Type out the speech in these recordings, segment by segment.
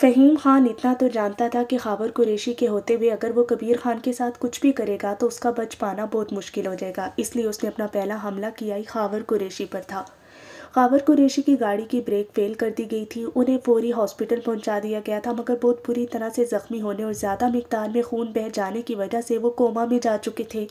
फ़हीम ख़ान इतना तो जानता था कि खाबर कुरेशी के होते हुए अगर वो कबीर ख़ान के साथ कुछ भी करेगा तो उसका बच पाना बहुत मुश्किल हो जाएगा इसलिए उसने अपना पहला हमला किया ही खाबर कुरेशी पर था खाबर कुरेशी की गाड़ी की ब्रेक फेल कर दी गई थी उन्हें फौरी हॉस्पिटल पहुंचा दिया गया था मगर बहुत बुरी तरह से ज़ख्मी होने और ज़्यादा मकदार में खून बह जाने की वजह से वो कोमा में जा चुके थे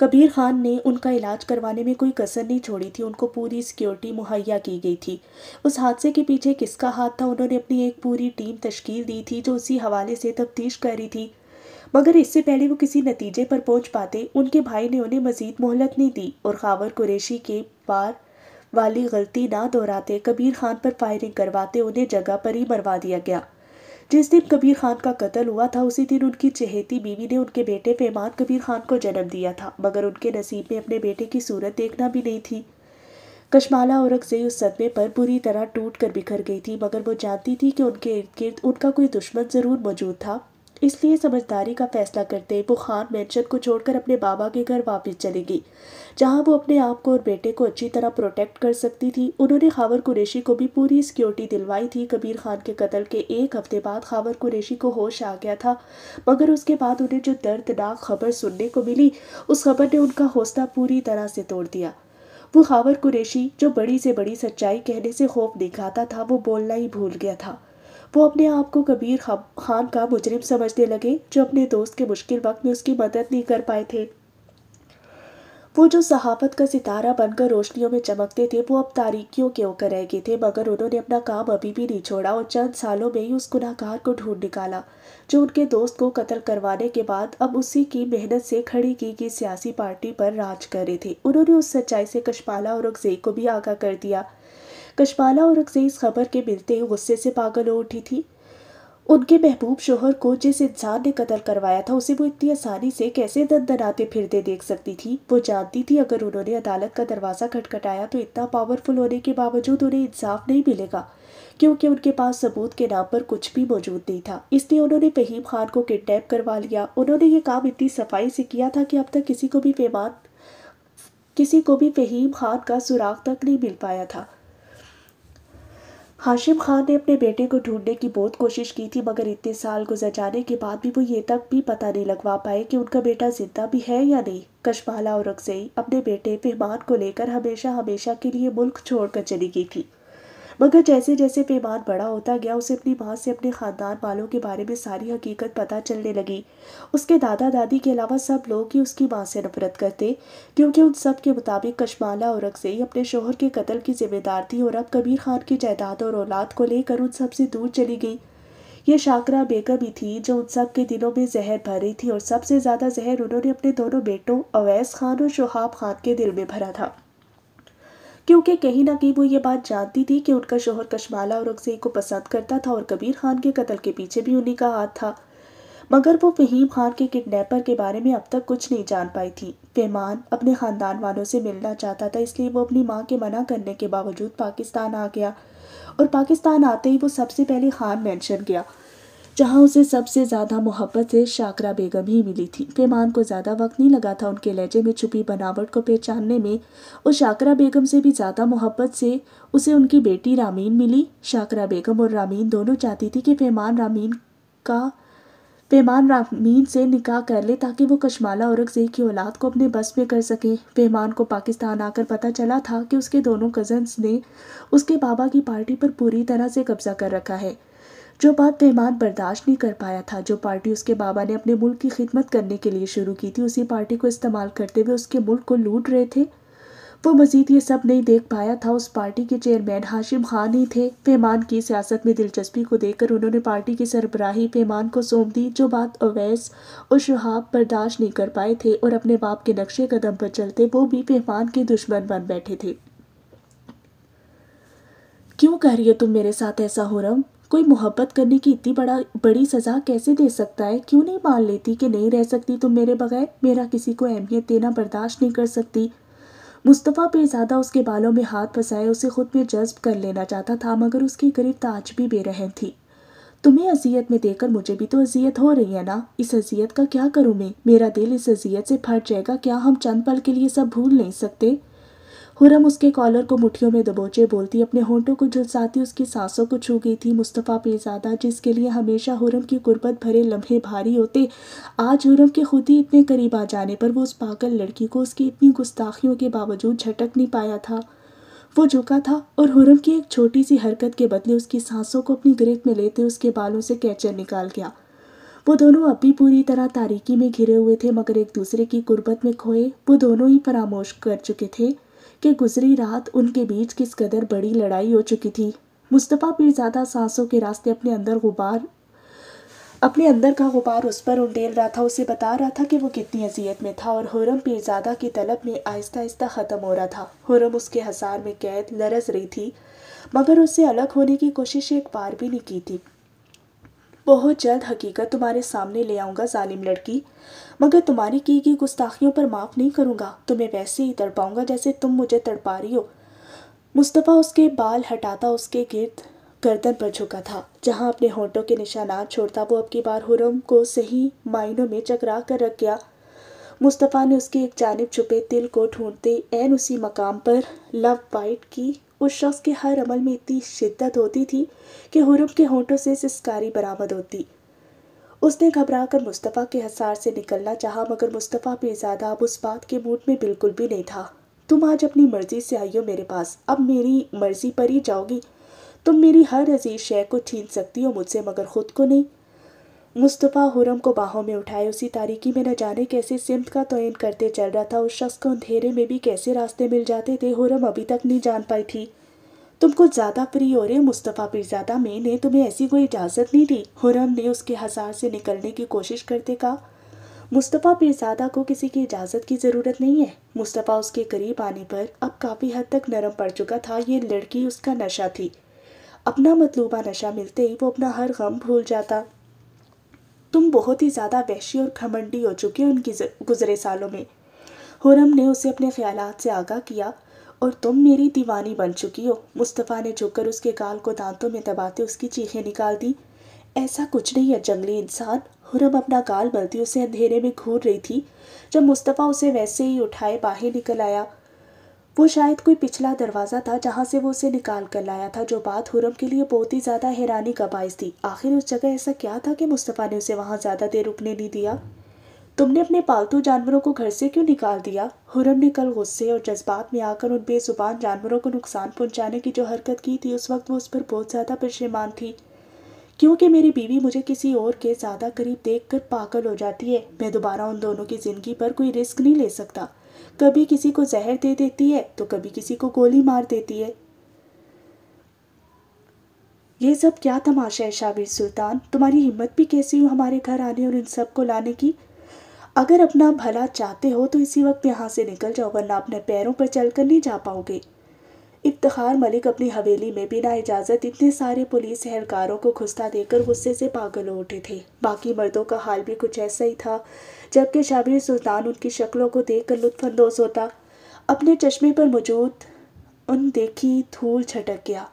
कबीर खान ने उनका इलाज करवाने में कोई कसर नहीं छोड़ी थी उनको पूरी सिक्योरिटी मुहैया की गई थी उस हादसे के पीछे किसका हाथ था उन्होंने अपनी एक पूरी टीम तश्कील दी थी जो उसी हवाले से तफ्तीश कर रही थी मगर इससे पहले वो किसी नतीजे पर पहुंच पाते उनके भाई ने उन्हें मजीद मोहलत नहीं दी और खावर कुरेशी के पार वाली गलती ना दोहराते कबीर खान पर फायरिंग करवाते उन्हें जगह पर ही मरवा दिया गया जिस दिन कबीर खान का कत्ल हुआ था उसी दिन उनकी चहेती बीवी ने उनके बेटे पैमान कबीर खान को जन्म दिया था मगर उनके नसीब में अपने बेटे की सूरत देखना भी नहीं थी कशमाला औरंगजेब उस सदमे पर बुरी तरह टूट कर बिखर गई थी मगर वो जानती थी कि उनके इर्द गिर्द उनका कोई दुश्मन ज़रूर मौजूद था इसलिए समझदारी का फैसला करते वो खान मैंशन को छोड़कर अपने बाबा के घर वापस चली गई जहाँ वो अपने आप को और बेटे को अच्छी तरह प्रोटेक्ट कर सकती थी उन्होंने खावर कुरेशी को भी पूरी सिक्योरिटी दिलवाई थी कबीर खान के कत्ल के एक हफ्ते बाद खावर कुरेशी को होश आ गया था मगर उसके बाद उन्हें जो दर्दनाक खबर सुनने को मिली उस खबर ने उनका हौसला पूरी तरह से तोड़ दिया वो खावर कुरेशी जो बड़ी से बड़ी सच्चाई कहने से खौफ दिखाता था वो बोलना ही भूल गया था वो अपने आप को कबीर खान का मुजरिम समझने लगे जो अपने दोस्त के मुश्किल वक्त में उसकी मदद नहीं कर पाए थे वो जो सहाफत का सितारा बनकर रोशनियों में चमकते थे वो अब तारीखियों के होकर रह गए थे मगर उन्होंने अपना काम अभी भी नहीं छोड़ा और चंद सालों में ही उस गुनाहकार को ढूंढ निकाला जो उनके दोस्त को कत्ल करवाने के बाद अब उसी की मेहनत से खड़ी की गई सियासी पार्टी पर राज कर रहे थे उन्होंने उस सच्चाई से कशपाला और उगजेब को भी आगाह कर दिया कशबाला और इस खबर के मिलते गुस्से से पागल हो उठी थी उनके महबूब शोहर को जिस इंसान ने कत्ल करवाया था उसे वो इतनी आसानी से कैसे दनाते फिरते देख सकती थी वो जानती थी अगर उन्होंने अदालत का दरवाज़ा खटखटाया तो इतना पावरफुल होने के बावजूद उन्हें इंसाफ नहीं मिलेगा क्योंकि उनके पास सबूत के नाम पर कुछ भी मौजूद नहीं था इसलिए उन्होंने फहीम खान को किडनेप करवा लिया उन्होंने ये काम इतनी सफाई से किया था कि अब तक किसी को भी पैमान किसी को भी फहीम खान का सुराग तक नहीं मिल पाया था हाशिम खान ने अपने बेटे को ढूंढने की बहुत कोशिश की थी मगर इतने साल गुजर जाने के बाद भी वो ये तक भी पता नहीं लगवा पाए कि उनका बेटा जिंदा भी है या नहीं और अक्सई अपने बेटे फेहमान को लेकर हमेशा हमेशा के लिए मुल्क छोड़कर चली गई थी मगर जैसे जैसे पैमान बड़ा होता गया उसे अपनी माँ से अपने ख़ानदान वालों के बारे में सारी हकीकत पता चलने लगी उसके दादा दादी के अलावा सब लोग ही उसकी माँ से नफरत करते क्योंकि उन सब के मुताबिक कशमाला ही अपने शोहर के कत्ल की जिम्मेदार थी और अब कबीर खान की जायदाद और औलाद को लेकर उन सब से दूर चली गई ये शाकरा बेगम ही थी जो उन सब के दिलों में जहर भर रही थी और सबसे ज़्यादा जहर उन्होंने अपने दोनों बेटों अवैस खान और शोहाब खान के दिल में भरा था क्योंकि कहीं ना कहीं वो ये बात जानती थी कि उनका शोहर कशमाला औरंगजेब को पसंद करता था और कबीर खान के कत्ल के पीछे भी उन्हीं का हाथ था मगर वो फहीम खान के किडनैपर के बारे में अब तक कुछ नहीं जान पाई थी फेमान अपने ख़ानदान वालों से मिलना चाहता था इसलिए वो अपनी माँ के मना करने के बावजूद पाकिस्तान आ गया और पाकिस्तान आते ही वो सबसे पहले खान मैंशन गया जहां उसे सबसे ज़्यादा मोहब्बत से शाकरा बेगम ही मिली थी पैमान को ज़्यादा वक्त नहीं लगा था उनके लहजे में छुपी बनावट को पहचानने में और शाकरा बेगम से भी ज़्यादा मोहब्बत से उसे उनकी बेटी रामीन मिली शाकरा बेगम और रामीन दोनों चाहती थी कि पैमान रामीन का पैमान रामीन से निकाह कर ले ताकि वो कशमाला औरंगजेब की औलाद को अपने बस में कर सके पैमान को पाकिस्तान आकर पता चला था कि उसके दोनों कज़न्स ने उसके बाबा की पार्टी पर पूरी तरह से कब्जा कर रखा है जो बात मेहमान बर्दाश्त नहीं कर पाया था जो पार्टी उसके बाबा ने अपने मुल्क की खिदमत करने के लिए शुरू की थी उसी पार्टी को इस्तेमाल करते हुए उसके मुल्क को लूट रहे थे वो मजीद ये सब नहीं देख पाया था उस पार्टी के चेयरमैन हाशिम खान ही थे पैमान की सियासत में दिलचस्पी को देखकर उन्होंने पार्टी की सरबराही पैमान को सौंप दी जो बात अवैस और शहाब बर्दाश्त नहीं कर पाए थे और अपने बाप के नक्शे कदम पर चलते वो भी पैमान के दुश्मन बन बैठे थे क्यों कह रही है तुम मेरे साथ ऐसा हो रहा कोई मोहब्बत करने की इतनी बड़ा बड़ी सज़ा कैसे दे सकता है क्यों नहीं मान लेती कि नहीं रह सकती तुम मेरे बगैर मेरा किसी को अहमियत देना बर्दाश्त नहीं कर सकती मुस्तफ़ा पेजादा उसके बालों में हाथ फंसाए उसे खुद में जज्ब कर लेना चाहता था मगर उसकी करीब ताज भी बेरहम थी तुम्हें अजियत में देकर मुझे भी तो अजियत हो रही है ना इस अजियत का क्या करूँ मैं मेरा दिल इस अजियत से फट जाएगा क्या हम चंद पल के लिए सब भूल नहीं सकते हुरम उसके कॉलर को मुठियों में दबोचे बोलती अपने होंठों को झुलसाती उसकी सांसों को छू गई थी मुस्तफ़ा पेजादा जिसके लिए हमेशा हुरम की गुर्बत भरे लम्हे भारी होते आज हुरम के खुद ही इतने करीब आ जाने पर वो उस पागल लड़की को उसकी इतनी गुस्ताखियों के बावजूद झटक नहीं पाया था वो झुका था और हुरम की एक छोटी सी हरकत के बदले उसकी सांसों को अपनी गिरफ्त में लेते उसके बालों से कैचर निकाल गया वो दोनों अब भी पूरी तरह तारीकी में घिरे हुए थे मगर एक दूसरे की गुर्बत में खोए वो दोनों ही फरामोश कर चुके थे कि गुजरी रात उनके बीच किस कदर बड़ी लड़ाई हो चुकी थी मुस्तफ़ा पीरजादा सांसों के रास्ते अपने अंदर गुबार अपने अंदर का गुबार उस पर उंडेल रहा था उसे बता रहा था कि वो कितनी अजियत में था और हुरम पीरजादा की तलब में आहिस्ता आहिस्ता ख़त्म हो रहा था हुरम उसके हज़ार में कैद लरस रही थी मगर उससे अलग होने की कोशिश एक बार भी नहीं की थी बहुत जल्द हकीकत तुम्हारे सामने ले आऊँगा ालिम लड़की मगर तुम्हारी की गई गुस्ताखियों पर माफ़ नहीं करूँगा तुम्हें तो वैसे ही तड़पाऊँगा जैसे तुम मुझे तड़पा रही हो मुस्तफ़ा उसके बाल हटाता उसके गिरद गर्दन पर झुका था जहाँ अपने होंठों के निशाना छोड़ता वो अब की बार हुरम को सही मायनों में चकरा कर रख गया मुस्तफ़ा ने उसके एक जानब छुपे तिल को ढूंढते एन उसी मकाम पर लव बाइट की उस शख्स के हर अमल में इतनी शिद्दत होती थी कि हुरम के होंठों से सिस्कारी बरामद होती उसने घबरा कर मुस्तफ़ा के हसार से निकलना चाहा मगर मुस्तफ़ा ज्यादा अब उस बात के मूड में बिल्कुल भी नहीं था तुम आज अपनी मर्ज़ी से आई हो मेरे पास अब मेरी मर्ज़ी पर ही जाओगी तुम मेरी हर अजीज शय को छीन सकती हो मुझसे मगर ख़ुद को नहीं मुस्तफ़ा हुरम को बाहों में उठाए उसी तारीकी में न जाने कैसे सिमत का तोयन करते चल रहा था उस शख्स को अंधेरे में भी कैसे रास्ते मिल जाते थे हुरम अभी तक नहीं जान पाई थी तुम कुछ ज़्यादा प्रिय हो रहे मुस्तफ़ा पीरजादा मैंने तुम्हें ऐसी कोई इजाज़त नहीं दी हुरम ने उसके हजार से निकलने की कोशिश करते कहा मुस्तफ़ा पीरजादा को किसी की इजाज़त की ज़रूरत नहीं है मुस्तफ़ा उसके करीब आने पर अब काफ़ी हद तक नरम पड़ चुका था ये लड़की उसका नशा थी अपना मतलूबा नशा मिलते ही वो अपना हर गम भूल जाता तुम बहुत ही ज़्यादा वैशी और घमंडी हो चुके हो उनकी गुजरे सालों में हुरम ने उसे अपने ख्याल से आगाह किया और तुम मेरी दीवानी बन चुकी हो मुस्तफ़ा ने झुककर उसके गाल को दांतों में दबाते उसकी चीखें निकाल दी ऐसा कुछ नहीं है जंगली इंसान हुरम अपना गाल बलती उसे अंधेरे में घूर रही थी जब मुस्तफ़ा उसे वैसे ही उठाए बाहर निकल आया वो शायद कोई पिछला दरवाज़ा था जहाँ से वो उसे निकाल कर लाया था जो बात हुरम के लिए बहुत ही ज़्यादा हैरानी का बायस थी आखिर उस जगह ऐसा क्या था कि मुस्तफ़ा ने उसे वहाँ ज़्यादा देर रुकने नहीं दिया तुमने अपने पालतू जानवरों को घर से क्यों निकाल दिया हुरम ने कल गुस्से और जज्बात में आकर उन बेजुबान जानवरों को नुकसान पहुँचाने की जो हरकत की थी उस वक्त वो उस पर बहुत ज़्यादा पशेमान थी क्योंकि मेरी बीवी मुझे किसी और के ज़्यादा करीब देख कर पागल हो जाती है मैं दोबारा उन दोनों की ज़िंदगी पर कोई रिस्क नहीं ले सकता कभी किसी को जहर दे देती है तो कभी किसी को गोली मार देती है ये सब क्या तमाशा है शाबिर सुल्तान तुम्हारी हिम्मत भी कैसी हो हमारे घर आने और इन सब को लाने की अगर अपना भला चाहते हो तो इसी वक्त यहाँ से निकल जाओ वरना अपने पैरों पर चलकर नहीं जा पाओगे इफ्तार मलिक अपनी हवेली में बिना इजाज़त इतने सारे पुलिस अहलकारों को घुसता देकर गुस्से से पागल हो उठे थे बाकी मर्दों का हाल भी कुछ ऐसा ही था जबकि शाबिर सुल्तान उनकी शक्लों को देख कर लुत्फानंदोज होता अपने चश्मे पर मौजूद उन देखी धूल छटक गया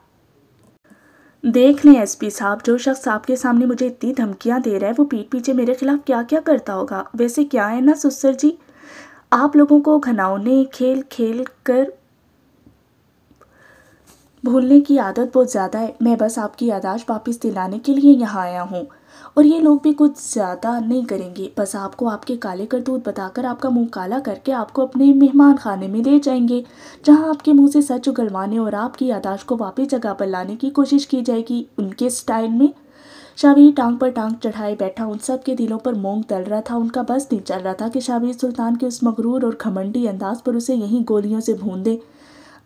देख लें एसपी साहब जो शख्स आपके सामने मुझे इतनी धमकियां दे रहा है वो पीठ पीछे मेरे खिलाफ क्या क्या करता होगा वैसे क्या है ना सुसर जी आप लोगों को घनाओने खेल खेल कर भूलने की आदत बहुत ज़्यादा है मैं बस आपकी यादाश्त वापस दिलाने के लिए यहाँ आया हूँ और ये लोग भी कुछ ज़्यादा नहीं करेंगे बस आपको आपके काले करतूत बताकर आपका मुंह काला करके आपको अपने मेहमान खाने में ले जाएंगे जहां आपके मुंह से सच उगलवाने और आपकी यादाश्त को वापस जगह पर लाने की कोशिश की जाएगी उनके स्टाइल में शाबीर टांग पर टांग चढ़ाए बैठा उन सब के दिलों पर मोंग तल रहा था उनका बस नहीं चल रहा था कि शाबीर सुल्तान के उस मगरूर और घमंडी अंदाज पर उसे यहीं गोलियों से भून दे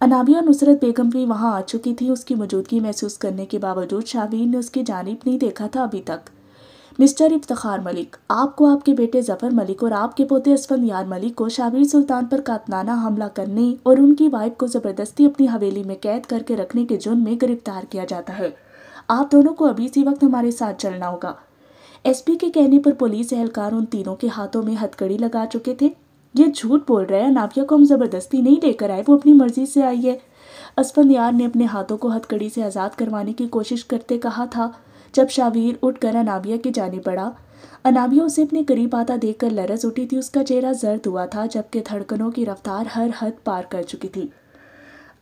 अनाबिया नुसरत बेगम भी वहाँ आ चुकी थी उसकी मौजूदगी महसूस करने के बावजूद शाबीर ने उसकी जानब नहीं देखा था अभी तक मिस्टर इफ्तार मलिक आपको आपके बेटे जफर मलिक और आपके पोते असफन यार मलिक को शाबिर सुल्तान पर कातनाना हमला करने और उनकी वाइफ को ज़बरदस्ती अपनी हवेली में कैद करके रखने के जुर्म में गिरफ्तार किया जाता है आप दोनों को अभी इसी वक्त हमारे साथ चलना होगा एसपी के कहने पर पुलिस एहलकार उन तीनों के हाथों में हथकड़ी लगा चुके थे ये झूठ बोल रहे हैं नाफिया को हम ज़बरदस्ती नहीं लेकर आए वो अपनी मर्जी से आई है असफन यार ने अपने हाथों को हथकड़ी से आज़ाद करवाने की कोशिश करते कहा था जब शावीर उठकर अनाबिया के जाने पड़ा अनाबिया उसे अपने करीब आता देखकर लरस उठी थी उसका चेहरा जर्द हुआ था जबकि धड़कनों की रफ्तार हर हद पार कर चुकी थी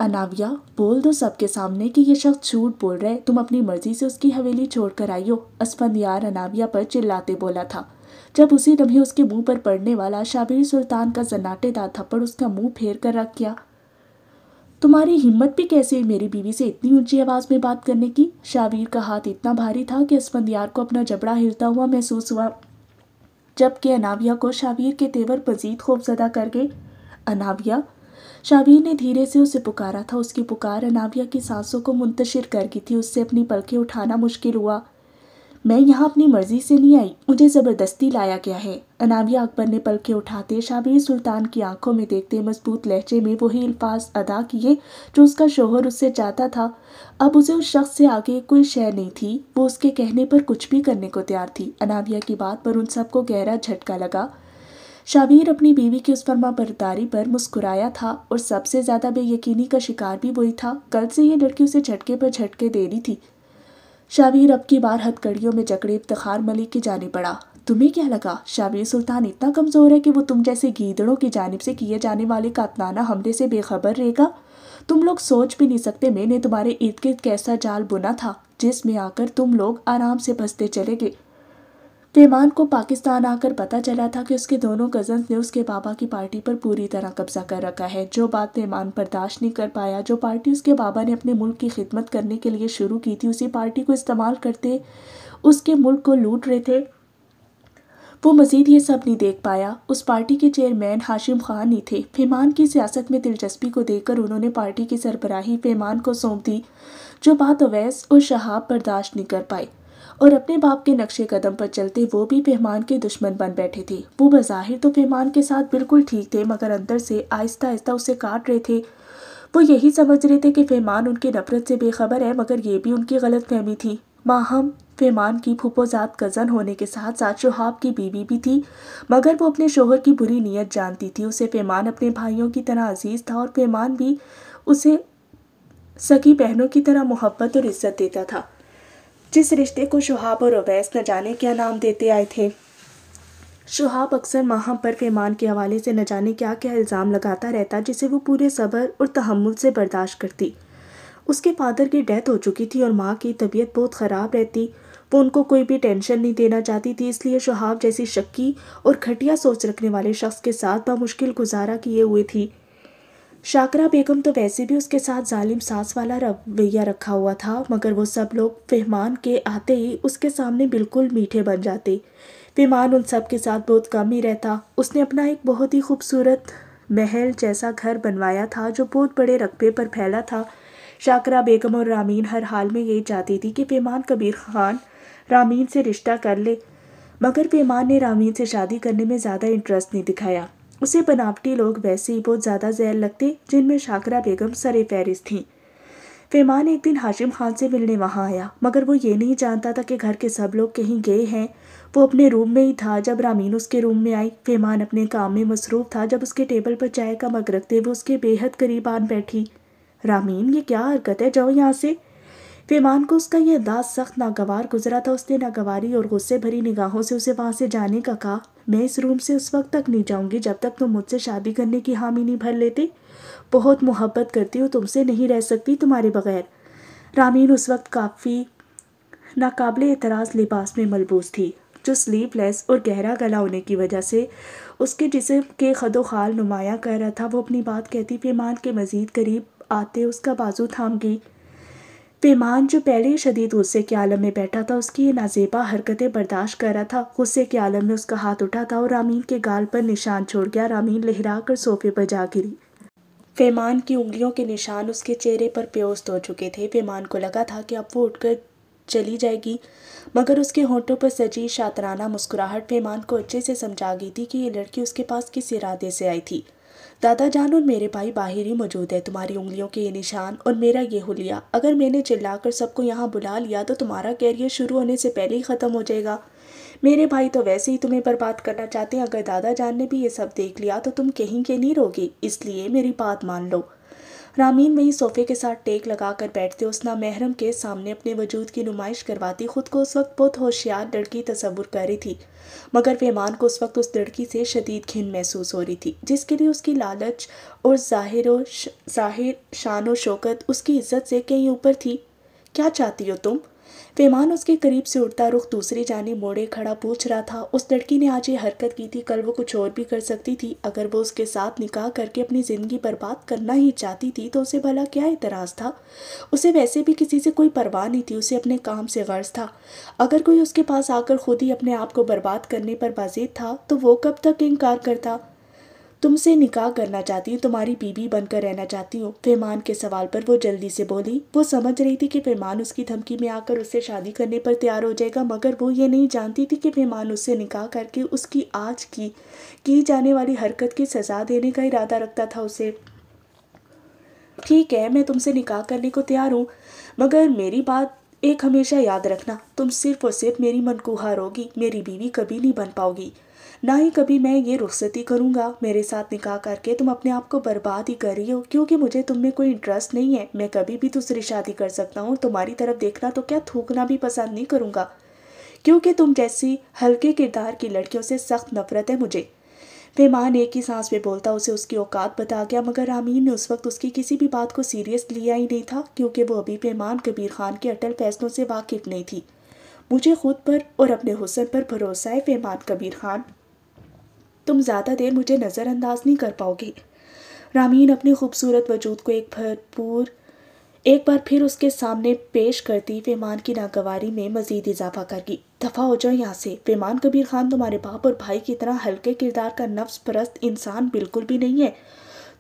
अनाविया बोल दो सबके सामने कि यह शख्स झूठ बोल रहे तुम अपनी मर्जी से उसकी हवेली छोड़कर आई हो असफंदियार अनाविया पर चिल्लाते बोला था जब उसी लम्हे उसके मुंह पर पड़ने वाला शाबिर सुल्तान का जनाटेदार थप्पड़ उसका मुंह फेर कर रख गया तुम्हारी हिम्मत भी कैसे हुई मेरी बीवी से इतनी ऊंची आवाज में बात करने की शाबीर का हाथ इतना भारी था कि असफंदियार को अपना जबड़ा हिलता हुआ महसूस हुआ जबकि अनाविया को शाबीर के तेवर मजीद खौफजदा कर गए अनाविया शाबीर ने धीरे से उसे पुकारा था उसकी पुकार अनाविया की सांसों को मुंतशिर कर गई थी उससे अपनी पलखें उठाना मुश्किल हुआ मैं यहाँ अपनी मर्जी से नहीं आई मुझे ज़बरदस्ती लाया गया है अनाविया अकबर ने पलखे उठाते शाबिर सुल्तान की आंखों में देखते मजबूत लहजे में वही अल्फाज अदा किए जो उसका शोहर उससे चाहता था अब उसे उस शख्स से आगे कोई शय नहीं थी वो उसके कहने पर कुछ भी करने को तैयार थी अनाविया की बात पर उन सबको गहरा झटका लगा शाबीर अपनी बीवी की उस फर्मा बरदारी पर मुस्कुराया था और सबसे ज़्यादा बेयकीनी का शिकार भी वही था कल से ये लड़की उसे झटके पर झटके दे रही थी शावीर अब की बार हथकड़ियों में जकड़े इफ्तार मलिक की जाने पड़ा तुम्हें क्या लगा शावीर सुल्तान इतना कमज़ोर है कि वो तुम जैसे गीदड़ों की जानब से किए जाने वाले कातनाना हमले से बेखबर रहेगा तुम लोग सोच भी नहीं सकते मैंने तुम्हारे इर्द गिर्द कैसा जाल बुना था जिसमें आकर तुम लोग आराम से फंसते चले गए रहमान को पाकिस्तान आकर पता चला था कि उसके दोनों कजन्स ने उसके बाबा की पार्टी पर पूरी तरह कब्जा कर रखा है जो बात रहमान बर्दाश्त नहीं कर पाया जो पार्टी उसके बाबा ने अपने मुल्क की खिदमत करने के लिए शुरू की थी उसी पार्टी को इस्तेमाल करते उसके मुल्क को लूट रहे थे वो मज़ीद ये सब नहीं देख पाया उस पार्टी के चेयरमैन हाशिम खान ही थे फेमान की सियासत में दिलचस्पी को देखकर उन्होंने पार्टी की सरबराही फेमान को सौंप दी जो बात अवैस और शहाब बर्दाश्त नहीं कर पाए और अपने बाप के नक्शे कदम पर चलते वो भी पेहमान के दुश्मन बन बैठे थे वो बज़ाहिर तो पेहमान के साथ बिल्कुल ठीक थे मगर अंदर से आहिस्ता आहिस्ता उसे काट रहे थे वो यही समझ रहे थे कि फेमान उनकी नफरत से बेखबर है मगर ये भी उनकी गलत फहमी थी माहम फेमान की फूपोजात कज़न होने के साथ साथ शोहाब की बीवी भी थी मगर वो अपने शोहर की बुरी नीयत जानती थी उसे फेमान अपने भाइयों की तरह अजीज़ था और फेमान भी उसे सकी बहनों की तरह मोहब्बत और इज्जत देता था जिस रिश्ते को शुहाब और अवैस न जाने क्या नाम देते आए थे शुहाब अक्सर माह पर फैमान के हवाले से न जाने क्या क्या इल्ज़ाम लगाता रहता जिसे वो पूरे सब्र और तहमुल से बर्दाश्त करती उसके फादर की डेथ हो चुकी थी और माँ की तबीयत बहुत ख़राब रहती वो उनको कोई भी टेंशन नहीं देना चाहती थी इसलिए शहाब जैसी शक्की और घटिया सोच रखने वाले शख्स के साथ बामुश्किल गुजारा किए हुए थी शाकरा बेगम तो वैसे भी उसके साथ जालिम सास वाला रवैया रखा हुआ था मगर वो सब लोग फेहमान के आते ही उसके सामने बिल्कुल मीठे बन जाते फेहमान उन सब के साथ बहुत कम ही रहता उसने अपना एक बहुत ही खूबसूरत महल जैसा घर बनवाया था जो बहुत बड़े रकबे पर फैला था शाकरा बेगम और रामीन हर हाल में यही चाहती थी कि पेमान कबीर खान रामीन से रिश्ता कर ले मगर पेमान ने रामीन से शादी करने में ज़्यादा इंटरेस्ट नहीं दिखाया उसे बनावटी लोग वैसे ही बहुत ज़्यादा जहर लगते जिनमें शाकरा बेगम सरे फहरिस्त थी फैमान एक दिन हाशिम खान से मिलने वहाँ आया मगर वो ये नहीं जानता था कि घर के सब लोग कहीं गए हैं वो अपने रूम में ही था जब रामीन उसके रूम में आई फेमान अपने काम में मसरूफ़ था जब उसके टेबल पर चाय का मग रखते वो उसके बेहद करीब आन बैठी रामीन ये क्या हरकत है जाओ यहाँ से फेमान को उसका यह दास सख्त नागवार गुजरा था उसने नागवारी और गुस्से भरी निगाहों से उसे वहां से जाने का कहा मैं इस रूम से उस वक्त तक नहीं जाऊंगी जब तक तुम मुझसे शादी करने की हामी नहीं भर लेते बहुत मोहब्बत करती हूँ तुमसे नहीं रह सकती तुम्हारे बगैर रामीन उस वक्त काफ़ी नाकबले एतराज़ लिबास में मलबूस थी जो स्लीपलेस और गहरा गला होने की वजह से उसके जिसम के खदो खाल नुमाया कर रहा था वो अपनी बात कहती पैमान के मज़ीद करीब आते उसका बाजू थाम गई पैमान जो पहले ही शदीद गुस्से के आलम में बैठा था उसकी ये नाजेबा हरकतें बर्दाश्त कर रहा था गुस्से के आलम में उसका हाथ उठा था और रामीन के गाल पर निशान छोड़ गया रामीन लहरा कर सोफे पर जा गिरी पैमान की उंगलियों के निशान उसके चेहरे पर प्योस्त हो चुके थे पैमान को लगा था कि अब वो उठकर चली जाएगी मगर उसके होंठों पर सजी शातराना मुस्कुराहट पैमान को अच्छे से समझा गई थी कि ये लड़की उसके पास किस इरादे से आई थी दादा जान और मेरे भाई बाहर ही मौजूद है तुम्हारी उंगलियों के ये निशान और मेरा ये हुलिया अगर मैंने चिल्लाकर सबको यहाँ बुला लिया तो तुम्हारा कैरियर शुरू होने से पहले ही ख़त्म हो जाएगा मेरे भाई तो वैसे ही तुम्हें बर्बाद करना चाहते हैं अगर दादा जान ने भी ये सब देख लिया तो तुम कहीं के नहीं रोगे इसलिए मेरी बात मान लो रामीन वहीं सोफे के साथ टेक लगाकर बैठते उसना महरम के सामने अपने वजूद की नुमाइश करवाती खुद को उस वक्त बहुत होशियार लड़की तस्वुर कर रही थी मगर फेमान को उस वक्त उस लड़की से शदीद घिन महसूस हो रही थी जिसके लिए उसकी लालच और ज़ाहिर शाहिर शान व शौकत उसकी इज्जत से कहीं ऊपर थी क्या चाहती हो तुम पैमान उसके करीब से उड़ता रुख दूसरी जानी मोड़े खड़ा पूछ रहा था उस लड़की ने आज ये हरकत की थी कल वो कुछ और भी कर सकती थी अगर वो उसके साथ निकाह करके अपनी ज़िंदगी बर्बाद करना ही चाहती थी तो उसे भला क्या इतराज़ था उसे वैसे भी किसी से कोई परवाह नहीं थी उसे अपने काम से गर्ज था अगर कोई उसके पास आकर खुद ही अपने आप को बर्बाद करने पर बाजिद था तो वो कब तक इनकार करता तुमसे निकाह करना चाहती हूँ तुम्हारी बीबी बनकर रहना चाहती हूँ फेमान के सवाल पर वो जल्दी से बोली वो समझ रही थी कि फेमान उसकी धमकी में आकर उससे शादी करने पर तैयार हो जाएगा मगर वो ये नहीं जानती थी कि फेमान उससे निकाह करके उसकी आज की की जाने वाली हरकत की सजा देने का इरादा रखता था उसे ठीक है मैं तुमसे निकाह करने को तैयार हूँ मगर मेरी बात एक हमेशा याद रखना तुम सिर्फ और सिर्फ मेरी मनकुहार होगी मेरी बीवी कभी नहीं बन पाओगी ना ही कभी मैं ये रुख्सती करूँगा मेरे साथ निकाह करके तुम अपने आप को बर्बाद ही कर रही हो क्योंकि मुझे तुम में कोई इंटरेस्ट नहीं है मैं कभी भी दूसरी शादी कर सकता हूँ तुम्हारी तरफ देखना तो क्या थूकना भी पसंद नहीं करूँगा क्योंकि तुम जैसी हल्के किरदार की लड़कियों से सख्त नफरत है मुझे पेमान एक ही सांस में बोलता उसे उसकी औकात बता गया मगर आमीन ने उस वक्त उसकी किसी भी बात को सीरियस लिया ही नहीं था क्योंकि वो अभी पेमान कबीर खान के अटल फैसलों से वाकिफ नहीं थी मुझे खुद पर और अपने हुसन पर भरोसा है पेमान कबीर खान तुम ज़्यादा देर मुझे नज़रअंदाज नहीं कर पाओगे रामीन अपने खूबसूरत वजूद को एक भरपूर एक बार फिर उसके सामने पेश करती पेमान की नागवारी में मजीद इजाफा करगी दफा हो जाओ यहाँ से पेमान कबीर खान तुम्हारे बाप और भाई की तरह हल्के किरदार का नफ्स परस्त इंसान बिल्कुल भी नहीं है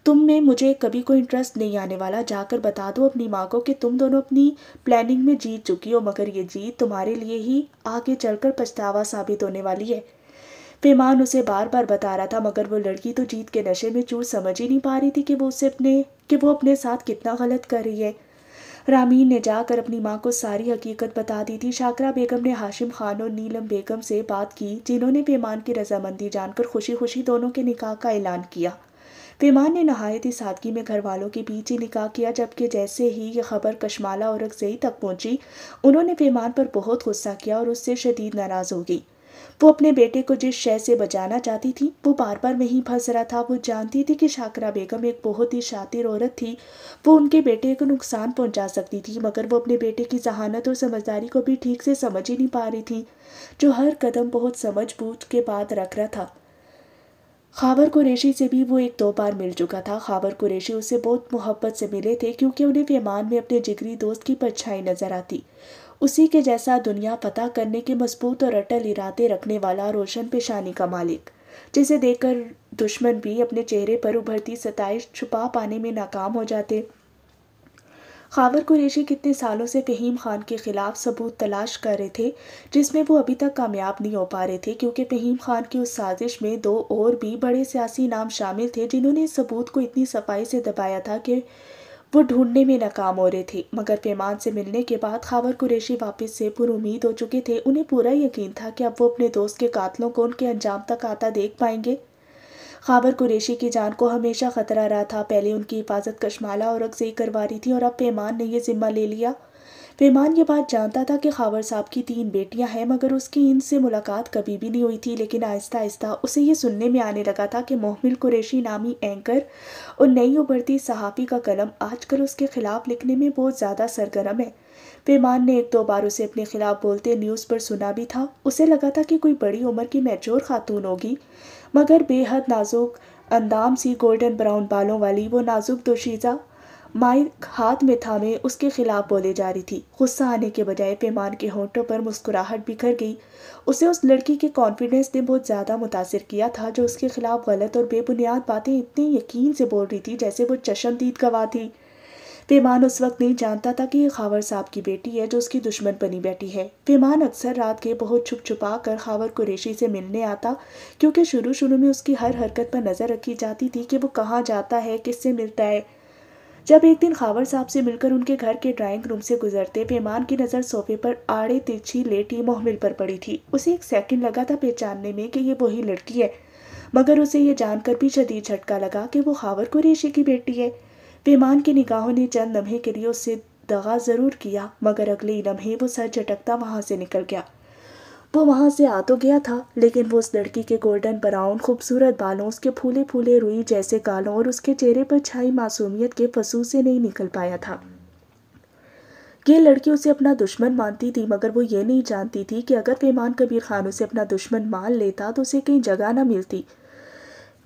तुम में मुझे कभी कोई इंटरेस्ट नहीं आने वाला जाकर बता दो अपनी माँ को कि तुम दोनों अपनी प्लानिंग में जीत चुकी हो मगर ये जीत तुम्हारे लिए ही आगे चलकर पछतावा साबित होने वाली है पैमान उसे बार बार बता रहा था मगर वो लड़की तो जीत के नशे में चूर समझ ही नहीं पा रही थी कि वो उसे अपने कि वो अपने साथ कितना गलत कर रही है रामीन ने जाकर अपनी माँ को सारी हकीकत बता दी थी शाकरा बेगम ने हाशिम खान और नीलम बेगम से बात की जिन्होंने पैमान की रजामंदी जानकर खुशी खुशी दोनों के निकाह का ऐलान किया पैमान ने नहायत ही सादगी में घर वालों के बीच ही निकाह किया जबकि जैसे ही यह खबर कश्माला और अगजई तक पहुंची उन्होंने पैमान पर बहुत गुस्सा किया और उससे शदीद नाराज़ हो गई वो अपने बेटे को जिस शय से बचाना चाहती थी वो बार बार वहीं फंस रहा था वो जानती थी कि शाकरा बेगम एक बहुत ही शातिर औरत थी वो उनके बेटे को नुकसान पहुंचा सकती थी मगर वो अपने बेटे की जहानत और समझदारी को भी ठीक से समझ ही नहीं पा रही थी जो हर कदम बहुत समझ बूझ के बाद रख रहा था खाबर कुरेशी से भी वो एक दो बार मिल चुका था खाबर कुरेशी उसे बहुत मोहब्बत से मिले थे क्योंकि उन्हें पैमान में अपने जिगरी दोस्त की परछाई नज़र आती उसी के जैसा दुनिया पता करने के मजबूत और अटल इरादे रखने वाला रोशन पेशानी का मालिक जिसे देखकर दुश्मन भी अपने चेहरे पर उभरती सताइश छुपा पाने में नाकाम हो जाते खावर कुरेशी कितने सालों से फहीम खान के खिलाफ सबूत तलाश कर रहे थे जिसमें वो अभी तक कामयाब नहीं हो पा रहे थे क्योंकि फहीम खान की उस साजिश में दो और भी बड़े सियासी नाम शामिल थे जिन्होंने सबूत को इतनी सफाई से दबाया था कि वो ढूंढने में नाकाम हो रहे थे मगर पैमान से मिलने के बाद खावर कुरेशी वापस से पुरुद हो चुके थे उन्हें पूरा यकीन था कि अब वो अपने दोस्त के कातलों को उनके अंजाम तक आता देख पाएंगे खाबर कुरेशी की जान को हमेशा खतरा रहा था पहले उनकी हिफाजत कशमाला और अक्सई करवा रही थी और अब पैमान ने यह जिम्मा ले लिया पैमान ये बात जानता था कि खावर साहब की तीन बेटियां हैं मगर उसकी इनसे मुलाकात कभी भी नहीं हुई थी लेकिन आहिस्ता आहिस्ता उसे ये सुनने में आने लगा था कि मोहमिल कुरेशी नामी एंकर और नई उभरती सहाफ़ी का कलम आजकल उसके ख़िलाफ़ लिखने में बहुत ज़्यादा सरगर्म है पैमान ने एक दो बार उसे अपने खिलाफ बोलते न्यूज़ पर सुना भी था उसे लगा था कि कोई बड़ी उम्र की मैचोर खातून होगी मगर बेहद नाजुक अंदाम सी गोल्डन ब्राउन बालों वाली वो नाजुक दोशीज़ा माइक हाथ में थामे उसके खिलाफ बोले जा रही थी गुस्सा आने के बजाय पैमान के होंठों पर मुस्कुराहट बिखर गई उसे उस लड़की के कॉन्फिडेंस ने बहुत ज़्यादा मुतासर किया था जो उसके खिलाफ गलत और बेबुनियाद बातें इतने यकीन से बोल रही थी जैसे वो चशमदीद गवाह थी पैमान उस वक्त नहीं जानता था कि ये खावर साहब की बेटी है जो उसकी दुश्मन बनी बैठी है पैमान अक्सर रात के बहुत छुप छुपा कर खावर कुरेशी से मिलने आता क्योंकि शुरू शुरू में उसकी हर हरकत पर नज़र रखी जाती थी कि वो कहाँ जाता है किससे मिलता है जब एक दिन खावर साहब से मिलकर उनके घर के ड्राइंग रूम से गुजरते पेमान की नज़र सोफे पर आड़े तिरछी लेटी मोहमिल पर पड़ी थी उसे एक सेकंड लगा था पहचानने में कि ये वही लड़की है मगर उसे ये जानकर भी शदीद झटका लगा कि वो खावर को रेशे की बेटी है पेमान की निगाहों ने चंद लम्हे के लिए उससे दगा ज़रूर किया मगर अगले लम्हे वो सर झटकता वहाँ से निकल गया वो वहाँ से आ तो गया था लेकिन वो उस लड़की के गोल्डन ब्राउन खूबसूरत बालों उसके फूले फूले रुई जैसे गालों और उसके चेहरे पर छाई मासूमियत के फसू से नहीं निकल पाया था ये लड़की उसे अपना दुश्मन मानती थी मगर वो ये नहीं जानती थी कि अगर फेमान कबीर खान उसे अपना दुश्मन मान लेता तो उसे कहीं जगह ना मिलती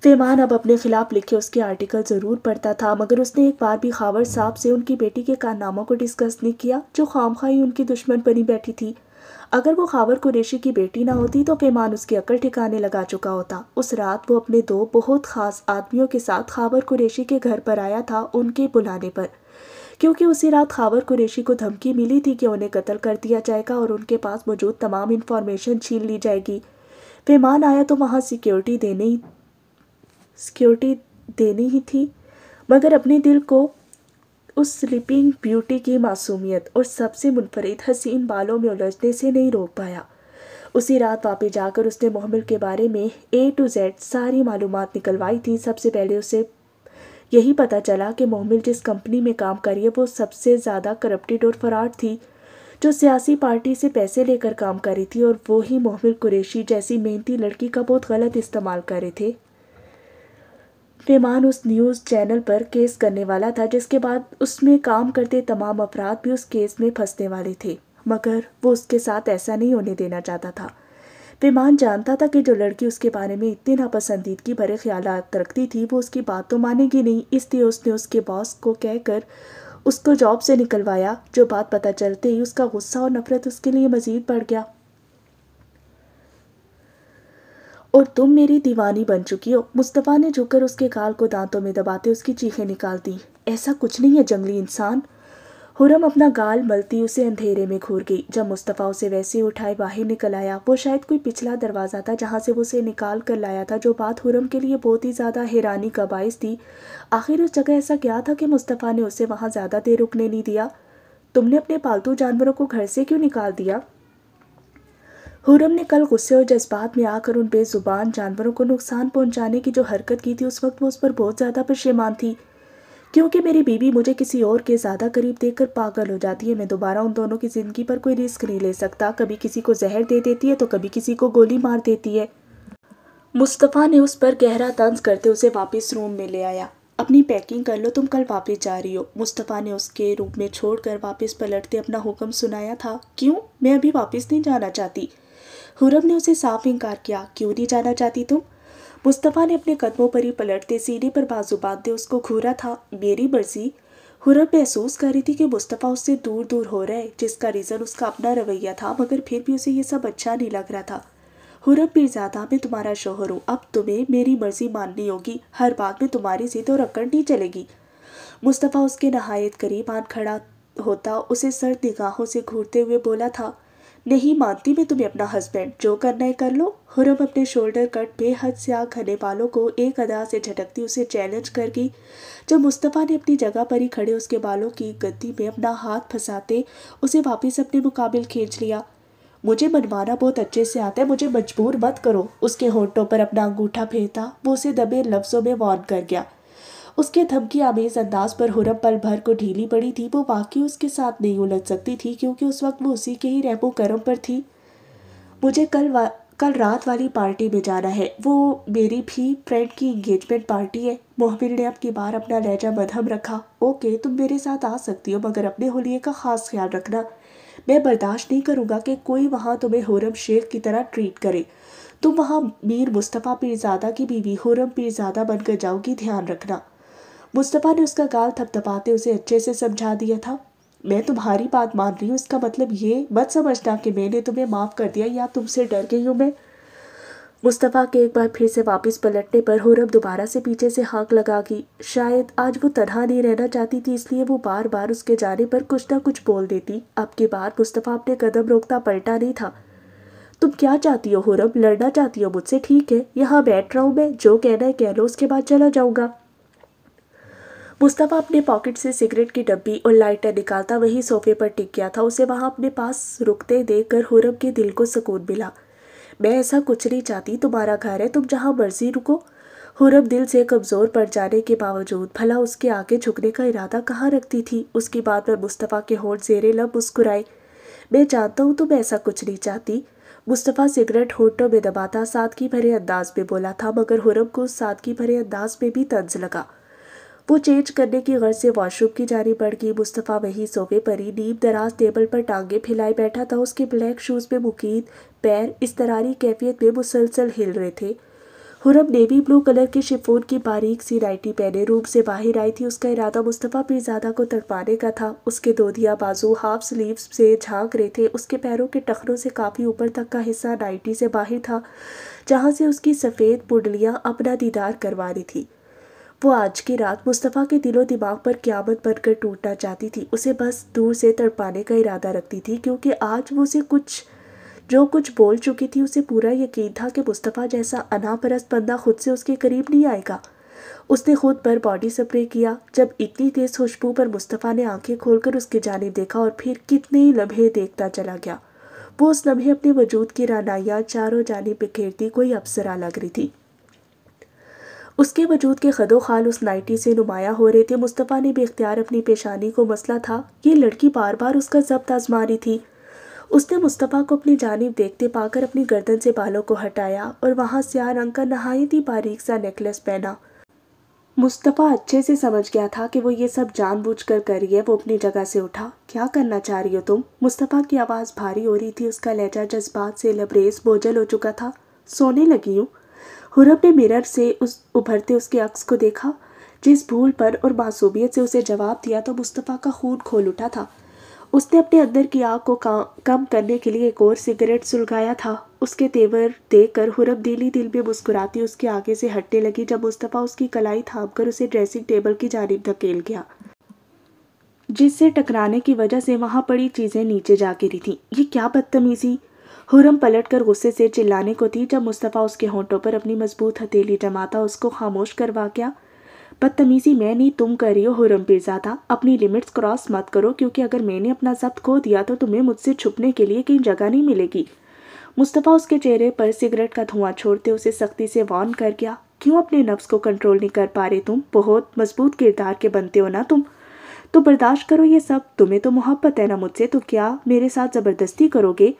फेमान अब अपने खिलाफ लिखे उसके आर्टिकल ज़रूर पढ़ता था मगर उसने एक बार भी खावर साहब से उनकी बेटी के कारनामों को डिस्कस नहीं किया जो खाम उनकी दुश्मन बनी बैठी थी अगर वो खावर कुरेशी की बेटी ना होती तो पैमान उसकी अकल ठिकाने लगा चुका होता उस रात वो अपने दो बहुत खास आदमियों के साथ खावर कुरेशी के घर पर आया था उनके बुलाने पर क्योंकि उसी रात खावर कुरेशी को धमकी मिली थी कि उन्हें कत्ल कर दिया जाएगा और उनके पास मौजूद तमाम इन्फॉर्मेशन छीन ली जाएगी पैमान आया तो वहाँ सिक्योरिटी देने सिक्योरिटी देनी ही थी मगर अपने दिल को उस स्लीपिंग ब्यूटी की मासूमियत और सबसे मुनफरद हसीन बालों में उलझने से नहीं रोक पाया उसी रात वापस जाकर उसने मोहम्मद के बारे में ए टू जेड सारी मालूम निकलवाई थी सबसे पहले उसे यही पता चला कि मोहम्मद जिस कंपनी में काम करी है वो सबसे ज़्यादा करप्टेड और फराड थी जो सियासी पार्टी से पैसे लेकर काम कर रही थी और वो ही मोहम्मद कुरेशी जैसी मेहनती लड़की का बहुत गलत इस्तेमाल कर रहे थे रहमान उस न्यूज़ चैनल पर केस करने वाला था जिसके बाद उसमें काम करते तमाम अफराद भी उस केस में फंसने वाले थे मगर वो उसके साथ ऐसा नहीं होने देना चाहता था विमान जानता था कि जो लड़की उसके बारे में इतने नापसंदीदगी भरे ख्याल रखती थी वो उसकी बात तो मानेगी नहीं इसलिए उसने उसके बॉस को कहकर उसको जॉब से निकलवाया जो बात पता चलते ही उसका गुस्सा और नफरत उसके लिए मज़ीद बढ़ गया और तुम मेरी दीवानी बन चुकी हो मुस्तफ़ा ने झुककर उसके गाल को दांतों में दबाते उसकी चीखें निकाल दी ऐसा कुछ नहीं है जंगली इंसान हुरम अपना गाल मलती उसे अंधेरे में घूर गई जब मुस्तफ़ा उसे वैसे उठाए बाहर निकल आया वो शायद कोई पिछला दरवाज़ा था जहाँ से वो उसे निकाल कर लाया था जो बात हुरम के लिए बहुत ही ज़्यादा हैरानी का बायस थी आखिर उस जगह ऐसा क्या था कि मुस्तफ़ा ने उसे वहाँ ज़्यादा देर रुकने नहीं दिया तुमने अपने पालतू जानवरों को घर से क्यों निकाल दिया हुरम ने कल गुस्से और जज्बात में आकर उन बेजुबान जानवरों को नुकसान पहुंचाने की जो हरकत की थी उस वक्त वो उस पर बहुत ज़्यादा पेशेमान थी क्योंकि मेरी बीवी मुझे किसी और के ज़्यादा करीब देखकर पागल हो जाती है मैं दोबारा उन दोनों की ज़िंदगी पर कोई रिस्क नहीं ले सकता कभी किसी को जहर दे देती है तो कभी किसी को गोली मार देती है मुस्तफ़ा ने उस पर गहरा तंज करते उसे वापस रूम में ले आया अपनी पैकिंग कर लो तुम कल वापस जा रही हो मुस्तफ़ा ने उसके रूप में छोड़कर वापस पलटते अपना हुक्म सुनाया था क्यों मैं अभी वापस नहीं जाना चाहती हुरम ने उसे साफ इनकार किया क्यों नहीं जाना चाहती तुम मुस्तफ़ा ने अपने कदमों पर ही पलटते सीने पर बाजू बांधते उसको घूरा था मेरी मर्जी हुरम महसूस कर रही थी कि मुस्तफ़ा उससे दूर दूर हो रहे जिसका रीज़न उसका अपना रवैया था मगर फिर भी उसे यह सब अच्छा नहीं लग रहा था हुरम पीरजादा मैं तुम्हारा शोहर हूँ अब तुम्हें मेरी मर्जी माननी होगी हर बात में तुम्हारी जिद और अकड़ नहीं चलेगी मुस्तफ़ा उसके नहायत करीब आन खड़ा होता उसे सर्द निगाहों से घूरते हुए बोला था नहीं मानती मैं तुम्हें अपना हस्बैंड जो करना है कर लो हुरम अपने शोल्डर कट बेहद से आग घने बालों को एक अदा से झटकती उसे चैलेंज कर गई जब मुस्तफ़ा ने अपनी जगह पर ही खड़े उसके बालों की गद्दी में अपना हाथ फंसाते उसे वापस अपने मुकाबिल खींच लिया मुझे मनवाना बहुत अच्छे से आता है मुझे मजबूर मत करो उसके होंठों पर अपना अंगूठा फेंकता वो उसे दबे लफ्ज़ों में वार्न कर गया उसके धमकी आमेज अंदाज पर हुरम पल भर को ढीली पड़ी थी वो वाकई उसके साथ नहीं उलझ सकती थी क्योंकि उस वक्त वो उसी के ही रहमो करम पर थी मुझे कल कल रात वाली पार्टी में जाना है वो मेरी भी फ्रेंड की इंगेजमेंट पार्टी है मोहबिल ने अब की बार अपना लहजा मधम रखा ओके तुम मेरे साथ आ सकती हो मगर अपने होलिये का ख़ास ख्याल रखना मैं बर्दाश्त नहीं करूँगा कि कोई वहाँ तुम्हें हुरम शेख की तरह ट्रीट करे तुम वहाँ मीर मुस्तफ़ा पीरजादा की बीवी हुरम पीरजादा बनकर जाओगी ध्यान रखना मुस्तफ़ा ने उसका गाल थपथपाते उसे अच्छे से समझा दिया था मैं तुम्हारी बात मान रही हूँ इसका मतलब ये मत समझना कि मैंने तुम्हें माफ़ कर दिया या तुमसे डर गई हूँ मैं मुस्तफ़ा के एक बार फिर से वापस पलटने पर हुरम दोबारा से पीछे से हाँक लगा गई शायद आज वो तनहा नहीं रहना चाहती थी इसलिए वो बार बार उसके जाने पर कुछ ना कुछ बोल देती अब की बार मुस्तफ़ा अपने कदम रोकता पलटा नहीं था तुम क्या चाहती हो हुरम लड़ना चाहती हो मुझसे ठीक है यहाँ बैठ रहा हूँ मैं जो कहना है कह लो उसके बाद चला जाऊँगा मुस्तफ़ा अपने पॉकेट से सिगरेट की डब्बी और लाइटर निकालता वहीं सोफे पर टिक गया था उसे वहाँ अपने पास रुकते देख कर हुरम के दिल को सुकून मिला मैं ऐसा कुछ नहीं चाहती तुम्हारा घर है तुम जहाँ मर्जी रुको हुरम दिल से कमज़ोर पड़ जाने के बावजूद भला उसके आगे झुकने का इरादा कहाँ रखती थी उसकी बात पर मुस्तफ़ा के होठ जेरे लब मुस्कुराए मैं जानता हूँ तुम ऐसा कुछ नहीं चाहती मुस्तफ़ा सिगरेट होठों में दबाता सादगी भरे अंदाज में बोला था मगर हुरम को सादगी भरे अंदाज में भी तंज लगा वो चेंज करने की गर्ज से वॉशरूम की जानी पड़ गई मुस्तफ़ा वही सोफे पर ही नीम दराज टेबल पर टांगे फैलाए बैठा था उसके ब्लैक शूज़ में मुकीद पैर इस तरारी कैफियत में मुसलसल हिल रहे थे हुरम नेवी ब्लू कलर के शिफोन की बारीक सी नाइटी पहने रूम से बाहर आई थी उसका इरादा मुस्तफ़ा पीरजादा को तड़पाने का था उसके दोधिया बाजू हाफ स्लीव्स से झांक रहे थे उसके पैरों के टखनों से काफ़ी ऊपर तक का हिस्सा नाइटी से बाहर था जहाँ से उसकी सफ़ेद पुडलियाँ अपना दीदार करवा रही थी वो आज की रात मुस्तफ़ा के दिलो दिमाग पर क्यामत बनकर टूटना चाहती थी उसे बस दूर से तड़पाने का इरादा रखती थी क्योंकि आज वो उसे कुछ जो कुछ बोल चुकी थी उसे पूरा यकीन था कि मुस्तफ़ा जैसा अनापरस्त बंदा खुद से उसके करीब नहीं आएगा उसने खुद पर बॉडी स्प्रे किया जब इतनी तेज़ खुशबू पर मुस्तफ़ा ने आंखें खोलकर उसके जाने देखा और फिर कितने ही लम्हे देखता चला गया वो उस लम्हे अपने वजूद की रानाइयाँ चारों जाने बिखेरती कोई अप्सरा लग रही थी उसके वजूद के खदो खाल उस नाइटी से नुमाया हो रहे थे मुस्तफ़ा ने बेख्तियार अपनी पेशानी को मसला था ये लड़की बार बार उसका जब्त आजमा रही थी उसने मुस्तफ़ा को अपनी जानब देखते पाकर अपनी गर्दन से बालों को हटाया और वहाँ स्या रंग का नहायत ही बारीक सा नेकलेस पहना मुस्तफ़ा अच्छे से समझ गया था कि वो ये सब कर कर रही है वो अपनी जगह से उठा क्या करना चाह रही हो तुम मुस्तफ़ा की आवाज़ भारी हो रही थी उसका लहजा जज्बात से लबरेज बोझल हो चुका था सोने लगी हूँ हुरब ने मिरर से उस उभरते उसके अक्स को देखा जिस भूल पर और मासूमियत से उसे जवाब दिया तो मुस्तफ़ा का खून खोल उठा था उसने अपने अंदर की आग को कम करने के लिए एक और सिगरेट सुलगाया था उसके तेवर देखकर हुरब दिली दिल में मुस्कुराती उसके आगे से हटने लगी जब मुस्तफ़ा उसकी कलाई थाम कर उसे ड्रेसिंग टेबल की जानब धकेल गया जिससे टकराने की वजह से वहाँ पड़ी चीज़ें नीचे जा गिरी थीं ये क्या बदतमीज़ी हुरम पलटकर गुस्से से चिल्लाने को थी जब मुस्तफ़ा उसके होंठों पर अपनी मजबूत हथेली जमाता उसको खामोश करवा गया बदतमीजी मैं नहीं तुम कर रही हो हुरम पीरजादा अपनी लिमिट्स क्रॉस मत करो क्योंकि अगर मैंने अपना जब्त खो दिया तो तुम्हें मुझसे छुपने के लिए कहीं जगह नहीं मिलेगी मुस्तफ़ा उसके चेहरे पर सिगरेट का धुआं छोड़ते उसे सख्ती से वार्न कर गया क्यों अपने नफ्स को कंट्रोल नहीं कर पा रहे तुम बहुत मजबूत किरदार के बनते हो ना तुम तो बर्दाश्त करो ये सब तुम्हें तो मोहब्बत है ना मुझसे तो क्या मेरे साथ ज़बरदस्ती करोगे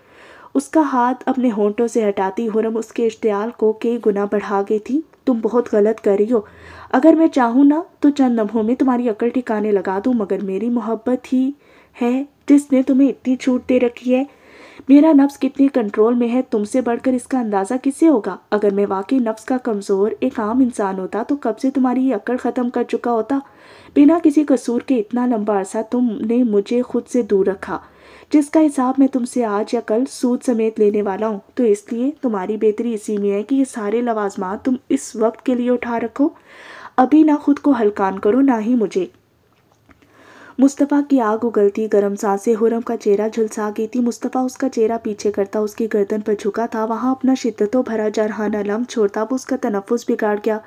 उसका हाथ अपने होंठों से हटाती हुरम उसके इश्तियाल को कई गुना बढ़ा गई थी तुम बहुत गलत कर रही हो अगर मैं चाहूँ ना तो चंद लम्हों में तुम्हारी अकल ठिकाने लगा दूँ मगर मेरी मोहब्बत ही है जिसने तुम्हें इतनी छूट दे रखी है मेरा नफ्स कितने कंट्रोल में है तुमसे बढ़कर इसका अंदाज़ा किससे होगा अगर मैं वाकई नफ्स का कमज़ोर एक आम इंसान होता तो कब से तुम्हारी ये अकड़ ख़त्म कर चुका होता बिना किसी कसूर के इतना लंबा अरसा तुमने मुझे खुद से दूर रखा जिसका हिसाब मैं तुमसे आज या कल सूद समेत लेने वाला हूँ तो इसलिए तुम्हारी बेहतरी इसी में है कि ये सारे लवाजमात तुम इस वक्त के लिए उठा रखो अभी ना खुद को हलकान करो ना ही मुझे मुस्तफ़ा की आग उगलती गर्म सांसें हुरम का चेहरा झुलसा गई थी मुस्तफ़ा उसका चेहरा पीछे करता उसकी गर्दन पर झुका था वहाँ अपना शिद्दतों भरा जरहाना लम छोड़ता वो उसका तनफ़ुस बिगाड़ गया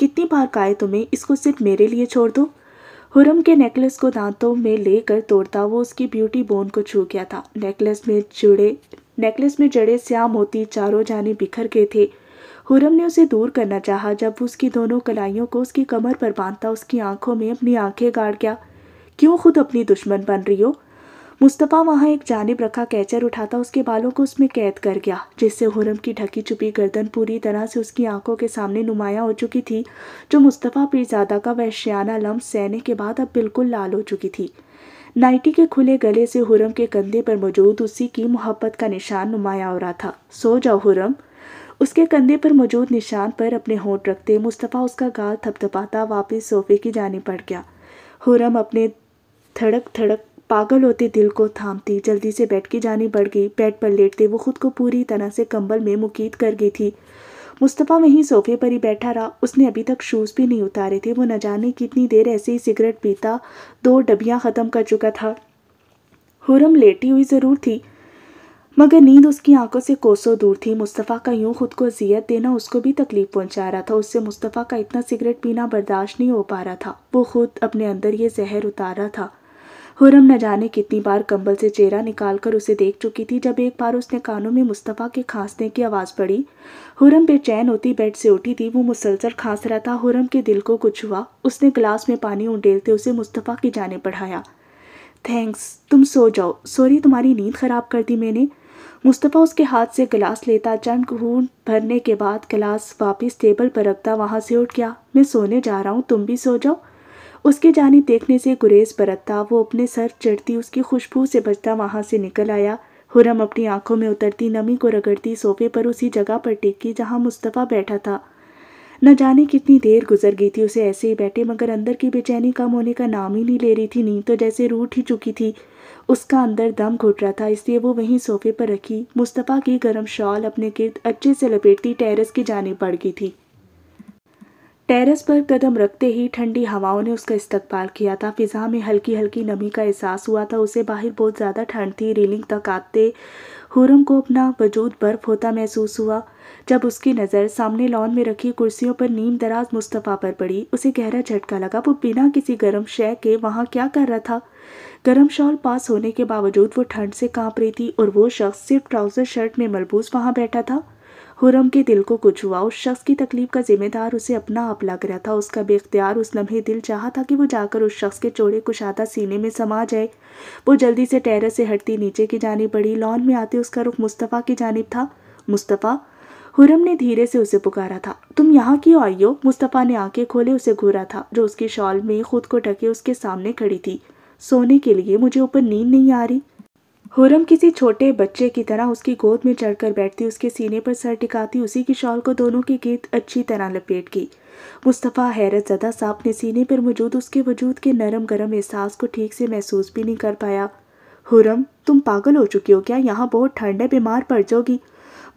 कितनी बार कहा तुम्हें इसको सिर्फ मेरे लिए छोड़ दो हुरम के नेकलेस को दांतों में लेकर तोड़ता वो उसकी ब्यूटी बोन को छू गया था नेकलेस में जुड़े नेकलेस में जड़े श्याम मोती चारों जाने बिखर गए थे हुरम ने उसे दूर करना चाहा जब उसकी दोनों कलाइयों को उसकी कमर पर बांधता उसकी आंखों में अपनी आंखें गाड़ गया क्यों खुद अपनी दुश्मन बन रही हो मुस्तफ़ा वहाँ एक जानब रखा कैचर उठाता उसके बालों को उसमें कैद कर गया जिससे हुरम की ढकी छुपी गर्दन पूरी तरह से उसकी आंखों के सामने नुमाया हो चुकी थी जो मुस्तफ़ा पीरजादा का वैश्याना लम्ब सहने के बाद अब बिल्कुल लाल हो चुकी थी नाइटी के खुले गले से हुरम के कंधे पर मौजूद उसी की मोहब्बत का निशान नुमाया हो रहा था सो जाओ हुरम उसके कंधे पर मौजूद निशान पर अपने होंठ रखते मुस्तफ़ा उसका गाल थपथपाता वापस सोफे की जाने पड़ गया हुरम अपने थड़क थड़क पागल होते दिल को थामती जल्दी से बेड की जानी बढ़ गई बेड पर लेटते वो खुद को पूरी तरह से कंबल में मुकीद कर गई थी मुस्तफ़ा वहीं सोफे पर ही बैठा रहा उसने अभी तक शूज़ भी नहीं उतारे थे वो न जाने कितनी देर ऐसे ही सिगरेट पीता दो डबियाँ ख़त्म कर चुका था हुरम लेटी हुई ज़रूर थी मगर नींद उसकी आंखों से कोसों दूर थी मुस्तफ़ा का यूं खुद को अजियत देना उसको भी तकलीफ पहुंचा रहा था उससे मुस्तफ़ा का इतना सिगरेट पीना बर्दाश्त नहीं हो पा रहा था वो खुद अपने अंदर ये जहर उतारा था हुरम न जाने कितनी बार कंबल से चेहरा निकालकर उसे देख चुकी थी जब एक बार उसने कानों में मुस्तफ़ा के खांसने की आवाज़ पड़ी हुरम बेचैन होती बेड से उठी थी वो मुसलसल खांस रहा था हुरम के दिल को कुछ हुआ उसने गिलास में पानी उंडेलते उसे मुस्तफ़ा की जाने बढ़ाया थैंक्स तुम सो जाओ सॉरी तुम्हारी नींद ख़राब कर दी मैंने मुस्तफ़ा उसके हाथ से गिलास लेता चंद घून भरने के बाद गिलास वापस टेबल पर रखता वहाँ से उठ गया मैं सोने जा रहा हूँ तुम भी सो जाओ उसके जानी देखने से गुरेज बरतता वो अपने सर चढ़ती उसकी खुशबू से बचता वहाँ से निकल आया हुरम अपनी आंखों में उतरती नमी को रगड़ती सोफे पर उसी जगह पर टेकी जहाँ मुस्तफ़ा बैठा था न जाने कितनी देर गुजर गई थी उसे ऐसे ही बैठे मगर अंदर की बेचैनी कम होने का नाम ही नहीं ले रही थी नींद तो जैसे रूठ ही चुकी थी उसका अंदर दम घुट रहा था इसलिए वो वहीं सोफे पर रखी मुस्तफ़ा की गर्म शॉल अपने गिर्द अच्छे से लपेटती टेरेस की जाने पड़ गई थी टेरेस पर कदम रखते ही ठंडी हवाओं ने उसका इस्तकबाल किया था फिजा में हल्की हल्की नमी का एहसास हुआ था उसे बाहर बहुत ज़्यादा ठंड थी रेलिंग तक आते हुरम को अपना वजूद बर्फ होता महसूस हुआ जब उसकी नज़र सामने लॉन में रखी कुर्सियों पर नीम दराज मुस्तफ़ा पर पड़ी उसे गहरा झटका लगा वो बिना किसी गर्म शय के वहाँ क्या कर रहा था गर्म शॉल पास होने के बावजूद वो ठंड से कांप रही थी और वो शख्स सिर्फ ट्राउज़र शर्ट में मलबूस वहाँ बैठा था हुरम के दिल को कुछ हुआ उस शख्स की तकलीफ का जिम्मेदार उसे अपना आप लग रहा था उसका बेख्तियार उस लम्हे दिल चाहा था कि वो जाकर उस शख्स के चोड़े कुशादा सीने में समा जाए वो जल्दी से टेरस से हटती नीचे की जानी पड़ी लॉन में आते उसका रुख मुस्तफ़ा की जानब था मुस्तफ़ा हुरम ने धीरे से उसे पुकारा था तुम यहाँ क्यों आई हो मुस्तफ़ा ने आंखें खोले उसे घूरा था जो उसकी शॉल में खुद को ढके उसके सामने खड़ी थी सोने के लिए मुझे ऊपर नींद नहीं आ रही हुरम किसी छोटे बच्चे की तरह उसकी गोद में चढ़कर बैठती उसके सीने पर सर टिकाती उसी की शॉल को दोनों की गीत अच्छी तरह लपेट गई मुस्तफ़ा हैरत ज़दा साहब ने सीने पर मौजूद उसके वजूद के नरम गरम एहसास को ठीक से महसूस भी नहीं कर पाया हुरम तुम पागल हो चुकी हो क्या यहाँ बहुत ठंड है बीमार पड़ जाओगी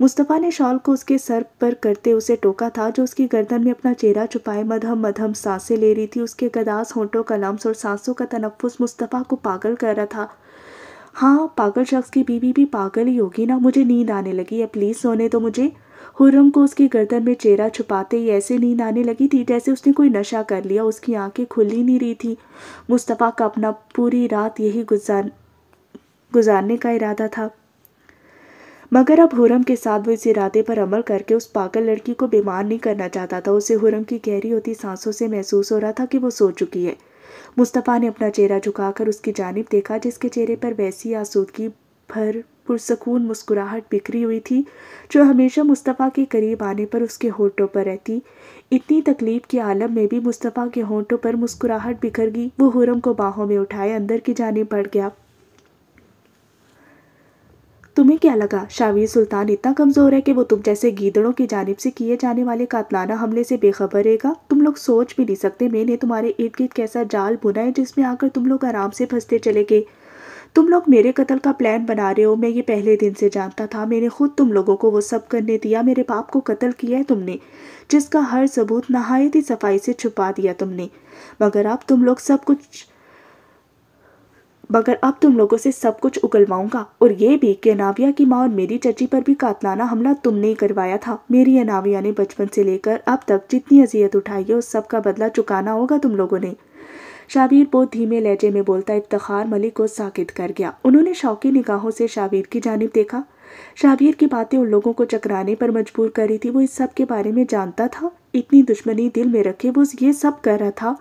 मुस्तफ़ा ने शॉल को उसके सर पर करते उसे टोका था जो उसकी गर्दन में अपना चेहरा छुपाए मधम मधम सांसें ले रही थी उसके गदास होंठों का लम्स और सांसों का तनफुस मुस्तफ़ा को पागल कर रहा था हाँ पागल शख्स की बीवी भी पागल ही होगी ना मुझे नींद आने लगी है प्लीज़ सोने तो मुझे हुरम को उसकी गर्दन में चेहरा छुपाते ही ऐसे नींद आने लगी थी जैसे उसने कोई नशा कर लिया उसकी आंखें खुली नहीं रही थी मुस्तफ़ा का अपना पूरी रात यही गुजार गुजारने का इरादा था मगर अब हुरम के साथ वो इस इरादे पर अमल करके उस पागल लड़की को बीमार नहीं करना चाहता था उसे हुरम की गहरी होती सांसों से महसूस हो रहा था कि वो सो चुकी है मुस्तफ़ा ने अपना चेहरा झुकाकर उसकी जानब देखा जिसके चेहरे पर वैसी आसूदगी भर पुरसकून मुस्कुराहट बिखरी हुई थी जो हमेशा मुस्तफ़ा के करीब आने पर उसके होठों पर रहती इतनी तकलीफ के आलम में भी मुस्तफ़ा के होठों पर मुस्कुराहट बिखर गई वो हुरम को बाहों में उठाए अंदर की जानब बढ़ गया तुम्हें क्या लगा शावी सुल्तान इतना कमज़ोर है कि वो तुम जैसे गीदड़ों की जानब से किए जाने वाले कातलाना हमले से बेखबर रहेगा तुम लोग सोच भी नहीं सकते मैंने तुम्हारे इर्द गिर्द कैसा जाल बुना है जिसमें आकर तुम लोग आराम से फंसते चले गए तुम लोग मेरे कत्ल का प्लान बना रहे हो मैं ये पहले दिन से जानता था मैंने खुद तुम लोगों को वो सब करने दिया मेरे बाप को कत्ल किया है तुमने जिसका हर सबूत नहायत ही सफाई से छुपा दिया तुमने मगर अब तुम लोग सब कुछ मगर अब तुम लोगों से सब कुछ उगलवाऊंगा और ये भी कि अनाविया की माँ और मेरी चची पर भी कातलाना हमला तुमने ही करवाया था मेरी अनाविया ने बचपन से लेकर अब तक जितनी अजियत उठाई है उस सब का बदला चुकाना होगा तुम लोगों ने शाबीर बहुत धीमे लहजे में बोलता इफ्तार मलिक को साकित कर गया उन्होंने शौकी निगाहों से शावीर की जानब देखा शाबीर की बातें उन लोगों को चकराने पर मजबूर कर रही थी वो इस सब के बारे में जानता था इतनी दुश्मनी दिल में रखे वो ये सब कर रहा था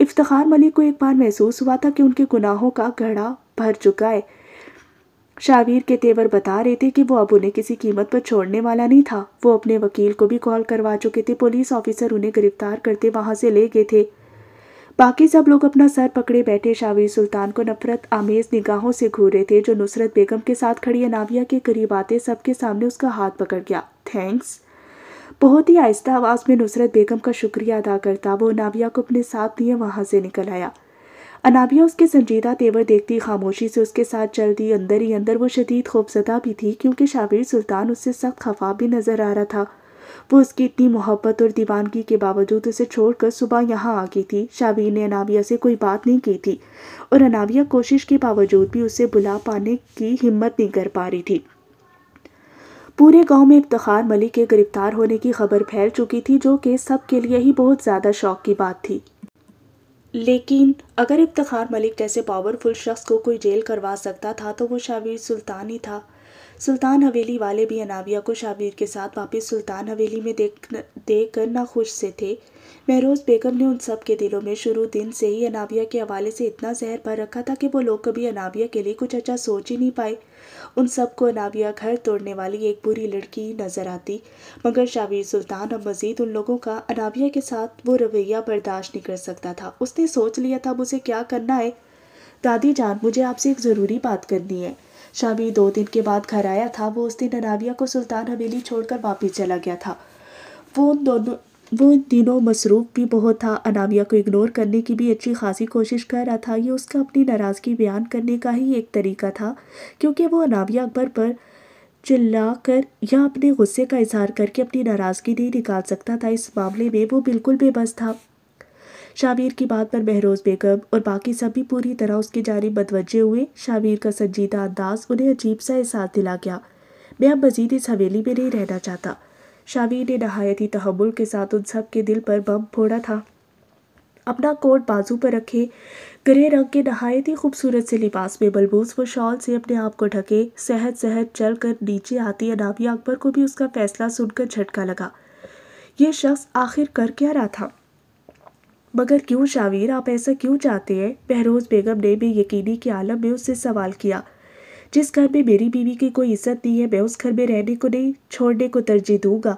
इफ्तार मलिक को एक बार महसूस हुआ था कि उनके गुनाहों का घड़ा भर चुका है शावीर के तेवर बता रहे थे कि वो अब उन्हें किसी कीमत पर छोड़ने वाला नहीं था वो अपने वकील को भी कॉल करवा चुके थे पुलिस ऑफिसर उन्हें गिरफ्तार करते वहां से ले गए थे बाकी सब लोग अपना सर पकड़े बैठे शावीर सुल्तान को नफरत आमेज निगाहों से घूर रहे थे जो नुसरत बेगम के साथ खड़ी अनाविया के करीब आते सबके सामने उसका हाथ पकड़ गया थैंक्स बहुत ही आहिस्ता आवाज़ में नुसरत बेगम का शुक्रिया अदा करता वो अनाविया को अपने साथ लिए वहाँ से निकल आया अनाबिया उसके संजीदा तेवर देखती खामोशी से उसके साथ चलती अंदर ही अंदर वो शदीद खूबसदा भी थी क्योंकि शाबिर सुल्तान उससे सख्त खफा भी नज़र आ रहा था वो उसकी इतनी मोहब्बत और दीवानगी के बावजूद उसे छोड़कर सुबह यहाँ आ गई थी शाबीर ने अनाबिया से कोई बात नहीं की थी और अनाबिया कोशिश के बावजूद भी उसे बुला पाने की हिम्मत नहीं कर पा रही थी पूरे गांव में इफ्तार मलिक के गिरफ्तार होने की खबर फैल चुकी थी जो कि सब के लिए ही बहुत ज़्यादा शौक की बात थी लेकिन अगर इफ्तार मलिक जैसे पावरफुल शख्स को कोई जेल करवा सकता था तो वो शावीर सुल्तान ही था सुल्तान हवेली वाले भी अनाविया को शावीर के साथ वापस सुल्तान हवेली में देख देख कर ना खुश से थे महरोज़ बेगम ने उन सब के दिलों में शुरू दिन से ही अनाविया के हवाले से इतना जहर भर रखा था कि वो लोग कभी अनाविया के लिए कुछ अच्छा सोच ही नहीं पाए उन सबको नाविया घर तोड़ने वाली एक बुरी लड़की नजर आती मगर शावीर सुल्तान अब मजीद उन लोगों का अनाविया के साथ वो रवैया बर्दाश्त नहीं कर सकता था उसने सोच लिया था मुझे क्या करना है दादी जान मुझे आपसे एक ज़रूरी बात करनी है शावीर दो दिन के बाद घर आया था वो उस दिन अनाविया को सुल्तान हवेली छोड़कर वापस चला गया था वो उन दोनों वो इन दिनों मसरूफ़ भी बहुत था अनामिया को इग्नोर करने की भी अच्छी खासी कोशिश कर रहा था ये उसका अपनी नाराज़गी बयान करने का ही एक तरीका था क्योंकि वो अनामिया अकबर पर चिल्ला कर या अपने गुस्से का इजहार करके अपनी नाराज़गी नहीं निकाल सकता था इस मामले में वो बिल्कुल बेबस था शामिर की बात पर महरोज़ बेगम और बाकी सब भी पूरी तरह उसकी जानब मतवजे हुए शामिर का संजीदा अंदाज उन्हें अजीब सा एहसास दिला गया मैं अब मजीद इस हवेली में नहीं रहना चाहता शावी ने नहायत ही के साथ उन सब के दिल पर बम फोड़ा था अपना कोट बाजू पर रखे ग्रे रंग के नहायत ही खूबसूरत से लिबास में बलबूस व शॉल से अपने आप को ढके सहज सहज चल कर नीचे आती अनामिया अकबर को भी उसका फैसला सुनकर झटका लगा ये शख्स आखिर कर क्या रहा था मगर क्यों शावीर आप ऐसा क्यों चाहते हैं बहरोज बेगम ने भी यकीनी के आलम में उससे सवाल किया जिस घर में मेरी बीवी की कोई इज्जत नहीं है मैं उस घर में रहने को नहीं छोड़ने को तरजीह दूंगा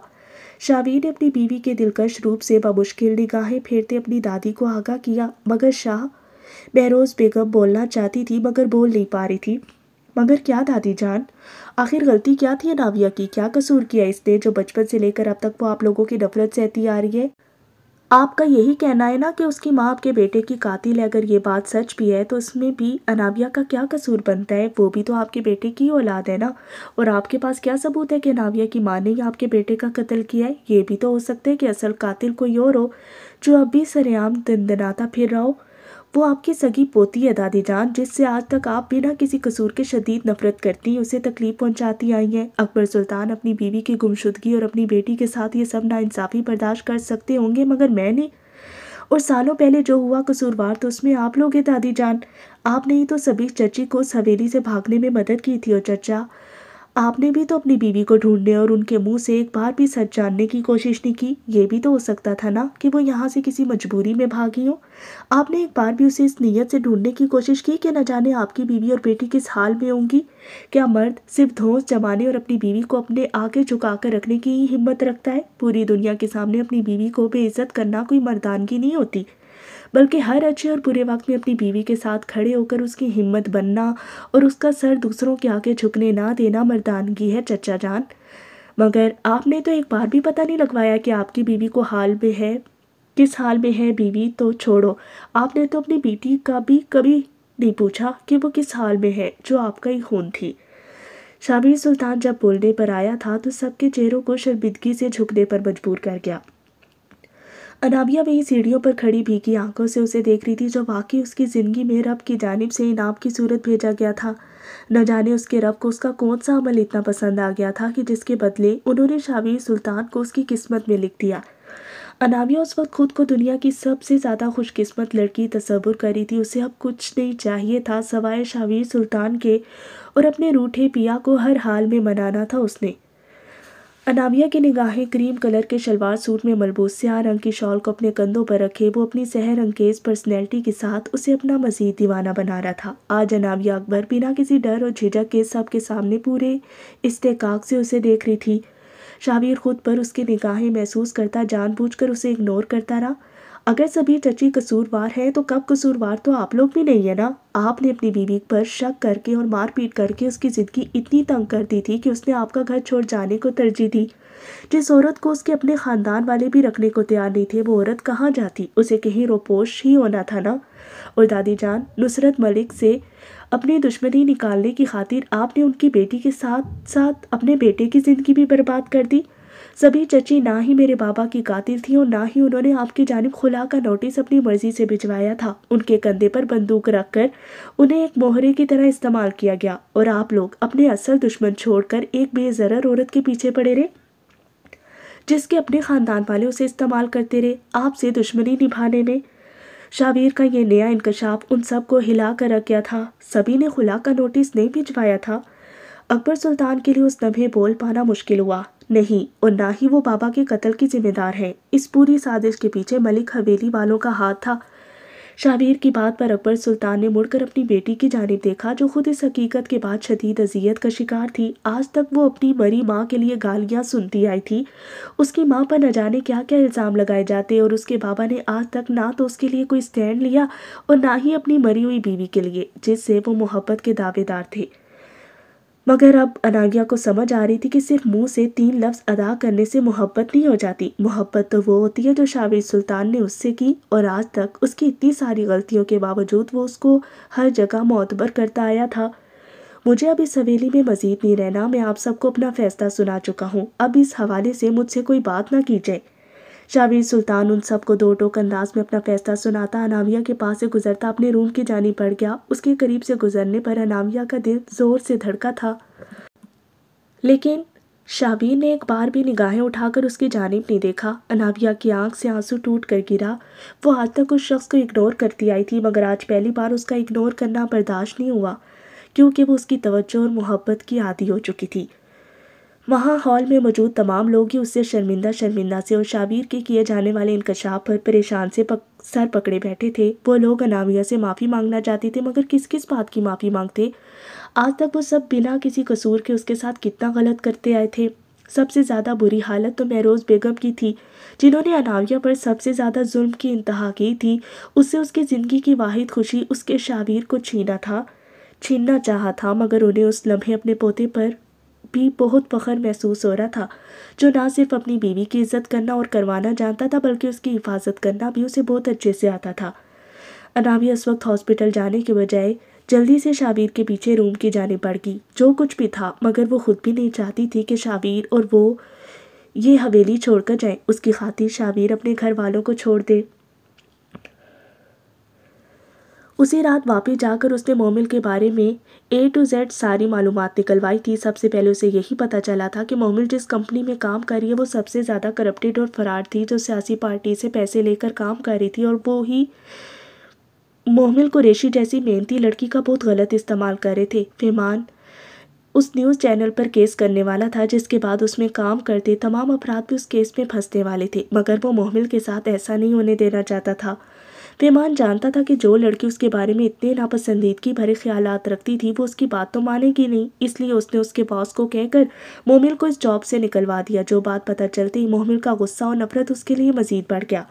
शामी ने अपनी बीवी के दिलकश रूप से बमुश्किल निगाहें फेरते अपनी दादी को आगाह किया मगर शाह बहरोज़ बेगम बोलना चाहती थी मगर बोल नहीं पा रही थी मगर क्या दादी जान आखिर गलती क्या थी नाविया की क्या कसूर किया इसने जो बचपन से लेकर अब तक वो आप लोगों की नफरत सहती आ रही है आपका यही कहना है ना कि उसकी माँ आपके बेटे की कातिल है अगर ये बात सच भी है तो इसमें भी अनाविया का क्या कसूर बनता है वो भी तो आपके बेटे की औलाद है ना और आपके पास क्या सबूत है कि अनाविया की माँ ने ही आपके बेटे का कत्ल किया है ये भी तो हो सकता है कि असल कातिल कोई और हो जो अभी सरेआम दंदनाता फिर रहा हो वो आपकी सगी पोती है दादी जान जिससे आज तक आप बिना किसी कसूर के शदीद नफरत करती उसे तकलीफ पहुंचाती आई हैं अकबर सुल्तान अपनी बीवी की गुमशुदगी और अपनी बेटी के साथ ये सब नाइंसाफ़ी बर्दाश्त कर सकते होंगे मगर मैंने और सालों पहले जो हुआ कसूरवार तो उसमें आप लोग दादी जान आपने ही तो सभी चर्ची को सवेली से भागने में मदद की थी और चर्चा आपने भी तो अपनी बीवी को ढूंढने और उनके मुंह से एक बार भी सच जानने की कोशिश नहीं की ये भी तो हो सकता था ना कि वो यहाँ से किसी मजबूरी में भागी हो आपने एक बार भी उसे इस नीयत से ढूंढने की कोशिश की कि न जाने आपकी बीवी और बेटी किस हाल में होंगी क्या मर्द सिर्फ धोस जमाने और अपनी बीवी को अपने आगे झुका कर रखने की ही हिम्मत रखता है पूरी दुनिया के सामने अपनी बीवी को बेइज्जत करना कोई मर्दानगी नहीं होती बल्कि हर अच्छे और बुरे वक्त में अपनी बीवी के साथ खड़े होकर उसकी हिम्मत बनना और उसका सर दूसरों के आगे झुकने ना देना मर्दानगी है चचा जान मगर आपने तो एक बार भी पता नहीं लगवाया कि आपकी बीवी को हाल में है किस हाल में है बीवी तो छोड़ो आपने तो अपनी बेटी का भी कभी नहीं पूछा कि वो किस हाल में है जो आपका ही खून थी शामी सुल्तान जब बोलने पर आया था तो सबके चेहरों को शर्मिदगी से झुकने पर मजबूर कर गया अनामिया वही सीढ़ियों पर खड़ी भीगी आंखों से उसे देख रही थी जो वाकई उसकी ज़िंदगी में रब की जानब से इनाम की सूरत भेजा गया था न जाने उसके रब को उसका कौन सा अमल इतना पसंद आ गया था कि जिसके बदले उन्होंने शावी सुल्तान को उसकी किस्मत में लिख दिया अनामिया उस वक्त खुद को दुनिया की सबसे ज़्यादा खुशकिस्मत लड़की तस्वुर करी थी उसे अब कुछ नहीं चाहिए था सवाए शाबीर सुल्तान के और अपने रूठे पिया को हर हाल में मनाना था उसने अनामिया की निगाहें क्रीम कलर के शलवार सूट में मलबूस स्याह रंग की शॉल को अपने कंधों पर रखे वो अपनी सहर अंगेज पर्सनैलिटी के साथ उसे अपना मजीद दीवाना बना रहा था आज अनामिया अकबर बिना किसी डर और झिझक के सबके सामने पूरे इस्तेकाक से उसे देख रही थी शाबिर खुद पर उसकी निगाहें महसूस करता जानबूझकर उसे इग्नोर करता रहा अगर सभी चची कसूरवार है तो कब कसूरवार तो आप लोग भी नहीं है ना आपने अपनी बीवी पर शक करके और मारपीट करके उसकी ज़िंदगी इतनी तंग कर दी थी कि उसने आपका घर छोड़ जाने को तरजीह दी जिस औरत को उसके अपने ख़ानदान वाले भी रखने को तैयार नहीं थे वो औरत कहाँ जाती उसे कहीं रोपोश ही होना था ना और दादी जान नुसरत मलिक से अपनी दुश्मनी निकालने की खातिर आपने उनकी बेटी के साथ साथ अपने बेटे की ज़िंदगी भी बर्बाद कर दी सभी चची ना ही मेरे बाबा की कातिल थी और ना ही उन्होंने आपकी जानब खुला का नोटिस अपनी मर्जी से भिजवाया था उनके कंधे पर बंदूक रखकर उन्हें एक मोहरे की तरह इस्तेमाल किया गया और आप लोग अपने असल दुश्मन छोड़कर एक बेजर औरत के पीछे पड़े रहे जिसके अपने ख़ानदान वाले उसे इस्तेमाल करते रहे आपसे दुश्मनी निभाने में शाबीर का ये नया इंकशाफ उन सब को हिला कर रख गया था सभी ने खुला का नोटिस नहीं भिजवाया था अकबर सुल्तान के लिए उस नम्हे बोल पाना मुश्किल हुआ नहीं और ना ही वो बाबा के कत्ल की जिम्मेदार है इस पूरी साजिश के पीछे मलिक हवेली वालों का हाथ था शाबीर की बात पर अकबर सुल्तान ने मुड़कर अपनी बेटी की जानब देखा जो खुद इस हकीकत के बाद शदीद अजियत का शिकार थी आज तक वो अपनी मरी माँ के लिए गालियाँ सुनती आई थी उसकी माँ पर न जाने क्या क्या इल्ज़ाम लगाए जाते और उसके बाबा ने आज तक ना तो उसके लिए कोई स्टैंड लिया और ना ही अपनी मरी हुई बीवी के लिए जिससे वो मोहब्बत के दावेदार थे मगर अब अनामिया को समझ आ रही थी कि सिर्फ मुंह से तीन लफ्ज अदा करने से मोहब्बत नहीं हो जाती मोहब्बत तो वो होती है जो शाविर सुल्तान ने उससे की और आज तक उसकी इतनी सारी गलतियों के बावजूद वो उसको हर जगह मोतबर करता आया था मुझे अब इस हवेली में मजीद नहीं रहना मैं आप सबको अपना फैसला सुना चुका हूँ अब इस हवाले से मुझसे कोई बात ना की जाए शाबिर सुल्तान उन सबको दो टोक अंदाज में अपना फैसला सुनाता अनाविया के पास से गुजरता अपने रूम की जानी पड़ गया उसके करीब से गुजरने पर अनामिया का दिल जोर से धड़का था लेकिन शाबीर ने एक बार भी निगाहें उठाकर उसकी जानब नहीं देखा अनाविया की आंख से आंसू टूट कर गिरा वो आज तक उस शख्स को इग्नोर करती आई थी मगर आज पहली बार उसका इग्नोर करना बर्दाश्त नहीं हुआ क्योंकि वो उसकी तवज्जो और मोहब्बत की आदि हो चुकी थी वहाँ हॉल में मौजूद तमाम लोग ही उससे शर्मिंदा शर्मिंदा से और शाबिर के किए जाने वाले इंकशाफ पर परेशान से पक, सर पकड़े बैठे थे वो लोग अनामिया से माफ़ी मांगना चाहते थे मगर किस किस बात की माफ़ी मांगते आज तक वो सब बिना किसी कसूर के उसके साथ कितना गलत करते आए थे सबसे ज़्यादा बुरी हालत तो महरोज़ बेगम की थी जिन्होंने अनाविया पर सबसे ज़्यादा जुल्म की इंतहा की थी उससे उसकी ज़िंदगी की वाहिद खुशी उसके शाबीर को छीना था छीनना चाहा था मगर उन्हें उस लम्हे अपने पोते पर भी बहुत फखर महसूस हो रहा था जो ना सिर्फ अपनी बीवी की इज्जत करना और करवाना जानता था बल्कि उसकी हिफाजत करना भी उसे बहुत अच्छे से आता था अनामिया उस वक्त हॉस्पिटल जाने के बजाय जल्दी से शाबीर के पीछे रूम की जाने पड़ गई जो कुछ भी था मगर वो खुद भी नहीं चाहती थी कि शाबीर और वो ये हवेली छोड़कर जाए उसकी खातिर शाबीर अपने घर वालों को छोड़ दे उसी रात वापस जाकर उसने मोमिल के बारे में ए टू जेड सारी मालूम निकलवाई थी सबसे पहले उसे यही पता चला था कि मोमिल जिस कंपनी में काम कर रही है वो सबसे ज़्यादा करप्टेड और फरार थी जो सियासी पार्टी से पैसे लेकर काम कर रही थी और वो ही मोहमिल को रेशी जैसी मेहनती लड़की का बहुत गलत इस्तेमाल कर रहे थे फेमान उस न्यूज़ चैनल पर केस करने वाला था जिसके बाद उसमें काम करते तमाम अपराध भी उस केस में फंसने वाले थे मगर वो मोहमिल के साथ ऐसा नहीं होने देना चाहता था पैमान जानता था कि जो लड़की उसके बारे में इतने नापसंदीदगी भरे ख्याल रखती थी वो उसकी बात तो मानेगी नहीं इसलिए उसने उसके बॉस को कहकर मोमिल को इस जॉब से निकलवा दिया जो बात पता चलते ही मोमिल का गुस्सा और नफरत उसके लिए मजीद बढ़ गया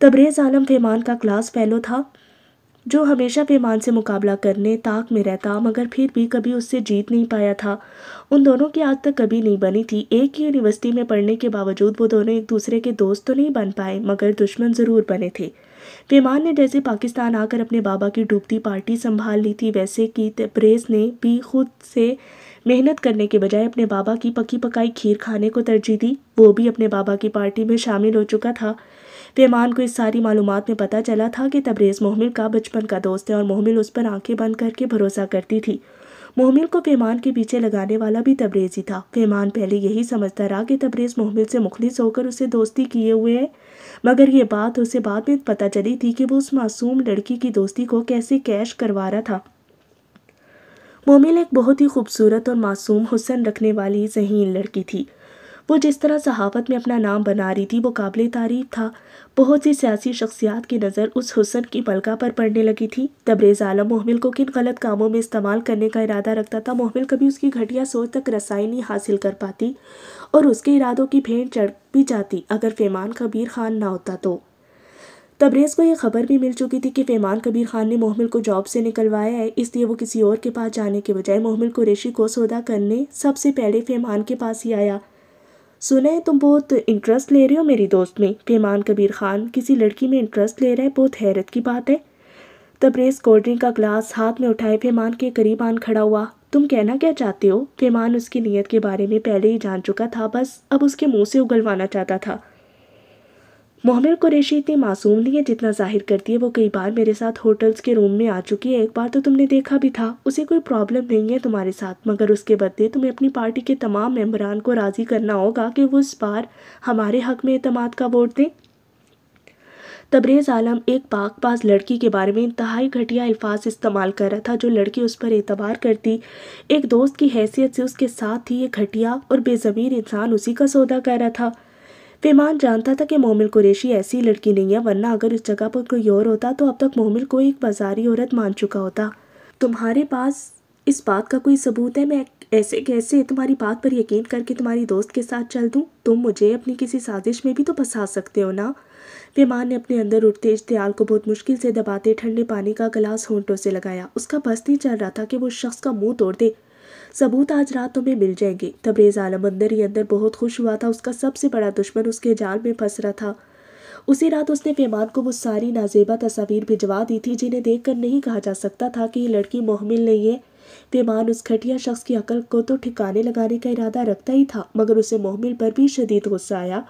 तबरेज़ आलम पैमान का क्लास फेलो था जो हमेशा पैमान से मुकाबला करने ताक में रहता मगर फिर भी कभी उससे जीत नहीं पाया था उन दोनों की आज तक कभी नहीं बनी थी एक ही यूनिवर्सिटी में पढ़ने के बावजूद वो दोनों एक दूसरे के दोस्त तो नहीं बन पाए मगर दुश्मन ज़रूर बने थे पेमान ने जैसे पाकिस्तान आकर अपने बाबा की डूबती पार्टी संभाल ली थी वैसे कि तबरेज ने भी खुद से मेहनत करने के बजाय अपने बाबा की पकी पकाई खीर खाने को तरजीह दी वो भी अपने बाबा की पार्टी में शामिल हो चुका था पैमान को इस सारी मालूम में पता चला था कि तब्रेज मोहमिल का बचपन का दोस्त है और मोहमिल उस पर आंखें बंद करके भरोसा करती थी मोहमिल को पैमान के पीछे लगाने वाला भी तबरेज ही था पैमान पहले यही समझता रहा कि तबरेज मोहमिल से मुखलिस होकर उसे दोस्ती किए हुए है मगर ये बात उसे बाद में पता चली थी कि वो उस मासूम लड़की की दोस्ती को कैसे कैश करवा रहा था मोमिल एक बहुत ही खूबसूरत और मासूम हुसन रखने वाली जहीन लड़की थी वो जिस तरह सहावत में अपना नाम बना रही थी वो काबिल तारीफ था बहुत सी सियासी शख्सियात की नज़र उस हुसन की मलका पर पड़ने लगी थी तब्रेज़ आलम मोहमिल को किन गलत कामों में इस्तेमाल करने का इरादा रखता था मोहमिल कभी उसकी घटिया सोच तक रसाई नहीं हासिल कर पाती और उसके इरादों की भेंट चढ़ भी जाती अगर फेमान कबीर खान ना होता तो तबरेज़ को यह खबर भी मिल चुकी थी कि फेमान कबीर खान ने मोहमिल को जॉब से निकलवाया है इसलिए वो किसी और के पास जाने के बजाय मोहमिल रेशी को सौदा करने सबसे पहले फेमान के पास ही आया सुने तुम बहुत इंटरेस्ट ले रहे हो मेरी दोस्त में पैमान कबीर खान किसी लड़की में इंटरेस्ट ले रहे हैं बहुत हैरत की बात है तबरेज कोल्ड ड्रिंक का ग्लास हाथ में उठाए पैमान के करीब आन खड़ा हुआ तुम कहना क्या चाहते हो पैमान उसकी नीयत के बारे में पहले ही जान चुका था बस अब उसके मुंह से उगलवाना चाहता था मोहमिर कुरेशी इतनी मासूम नहीं है जितना जाहिर करती है वो कई बार मेरे साथ होटल्स के रूम में आ चुकी है एक बार तो तुमने देखा भी था उसे कोई प्रॉब्लम नहीं है तुम्हारे साथ मगर उसके बदले तुम्हें अपनी पार्टी के तमाम मेम्बरान को राज़ी करना होगा कि वो इस बार हमारे हक में अतमाद का वोट दें तब्रेज़ आलम एक पाकबाज लड़की के बारे में इंतहाई घटिया अल्फाज इस्तेमाल कर रहा था जो लड़की उस पर एतबार करती एक दोस्त की हैसियत से उसके साथ ही ये घटिया और बेज़मीर इंसान उसी का सौदा कर रहा था फेमान जानता था कि मोमिल कुरेशी ऐसी लड़की नहीं है वरना अगर उस जगह पर कोई और होता तो अब तक मोमिल को एक बाजारी औरत मान चुका होता तुम्हारे पास इस बात का कोई सबूत है मैं ऐसे कैसे तुम्हारी बात पर यकीन करके तुम्हारी दोस्त के साथ चल दूँ तुम मुझे अपनी किसी साजिश में भी तो फंसा सकते हो ना फेमान ने अपने अंदर उठते इश्तियाल को बहुत मुश्किल से दबाते ठंडे पानी का गिलास होंटों से लगाया उसका बस नहीं चल रहा था कि वो शख्स का मुंह तोड़ दे सबूत आज रात तुम्हें मिल जाएंगे तबरेज आलम अंदर ही अंदर बहुत खुश हुआ था उसका सबसे बड़ा दुश्मन उसके जाल में फंस रहा था उसी रात उसने पैमान को वो सारी नाजेबा तस्वीर भिजवा दी थी जिन्हें देखकर नहीं कहा जा सकता था कि ये लड़की मोहमिल नहीं है पैमान उस घटिया शख्स की अकल को तो ठिकाने लगाने का इरादा रखता ही था मगर उसे मोहमिल पर भी शदीद गुस्सा आया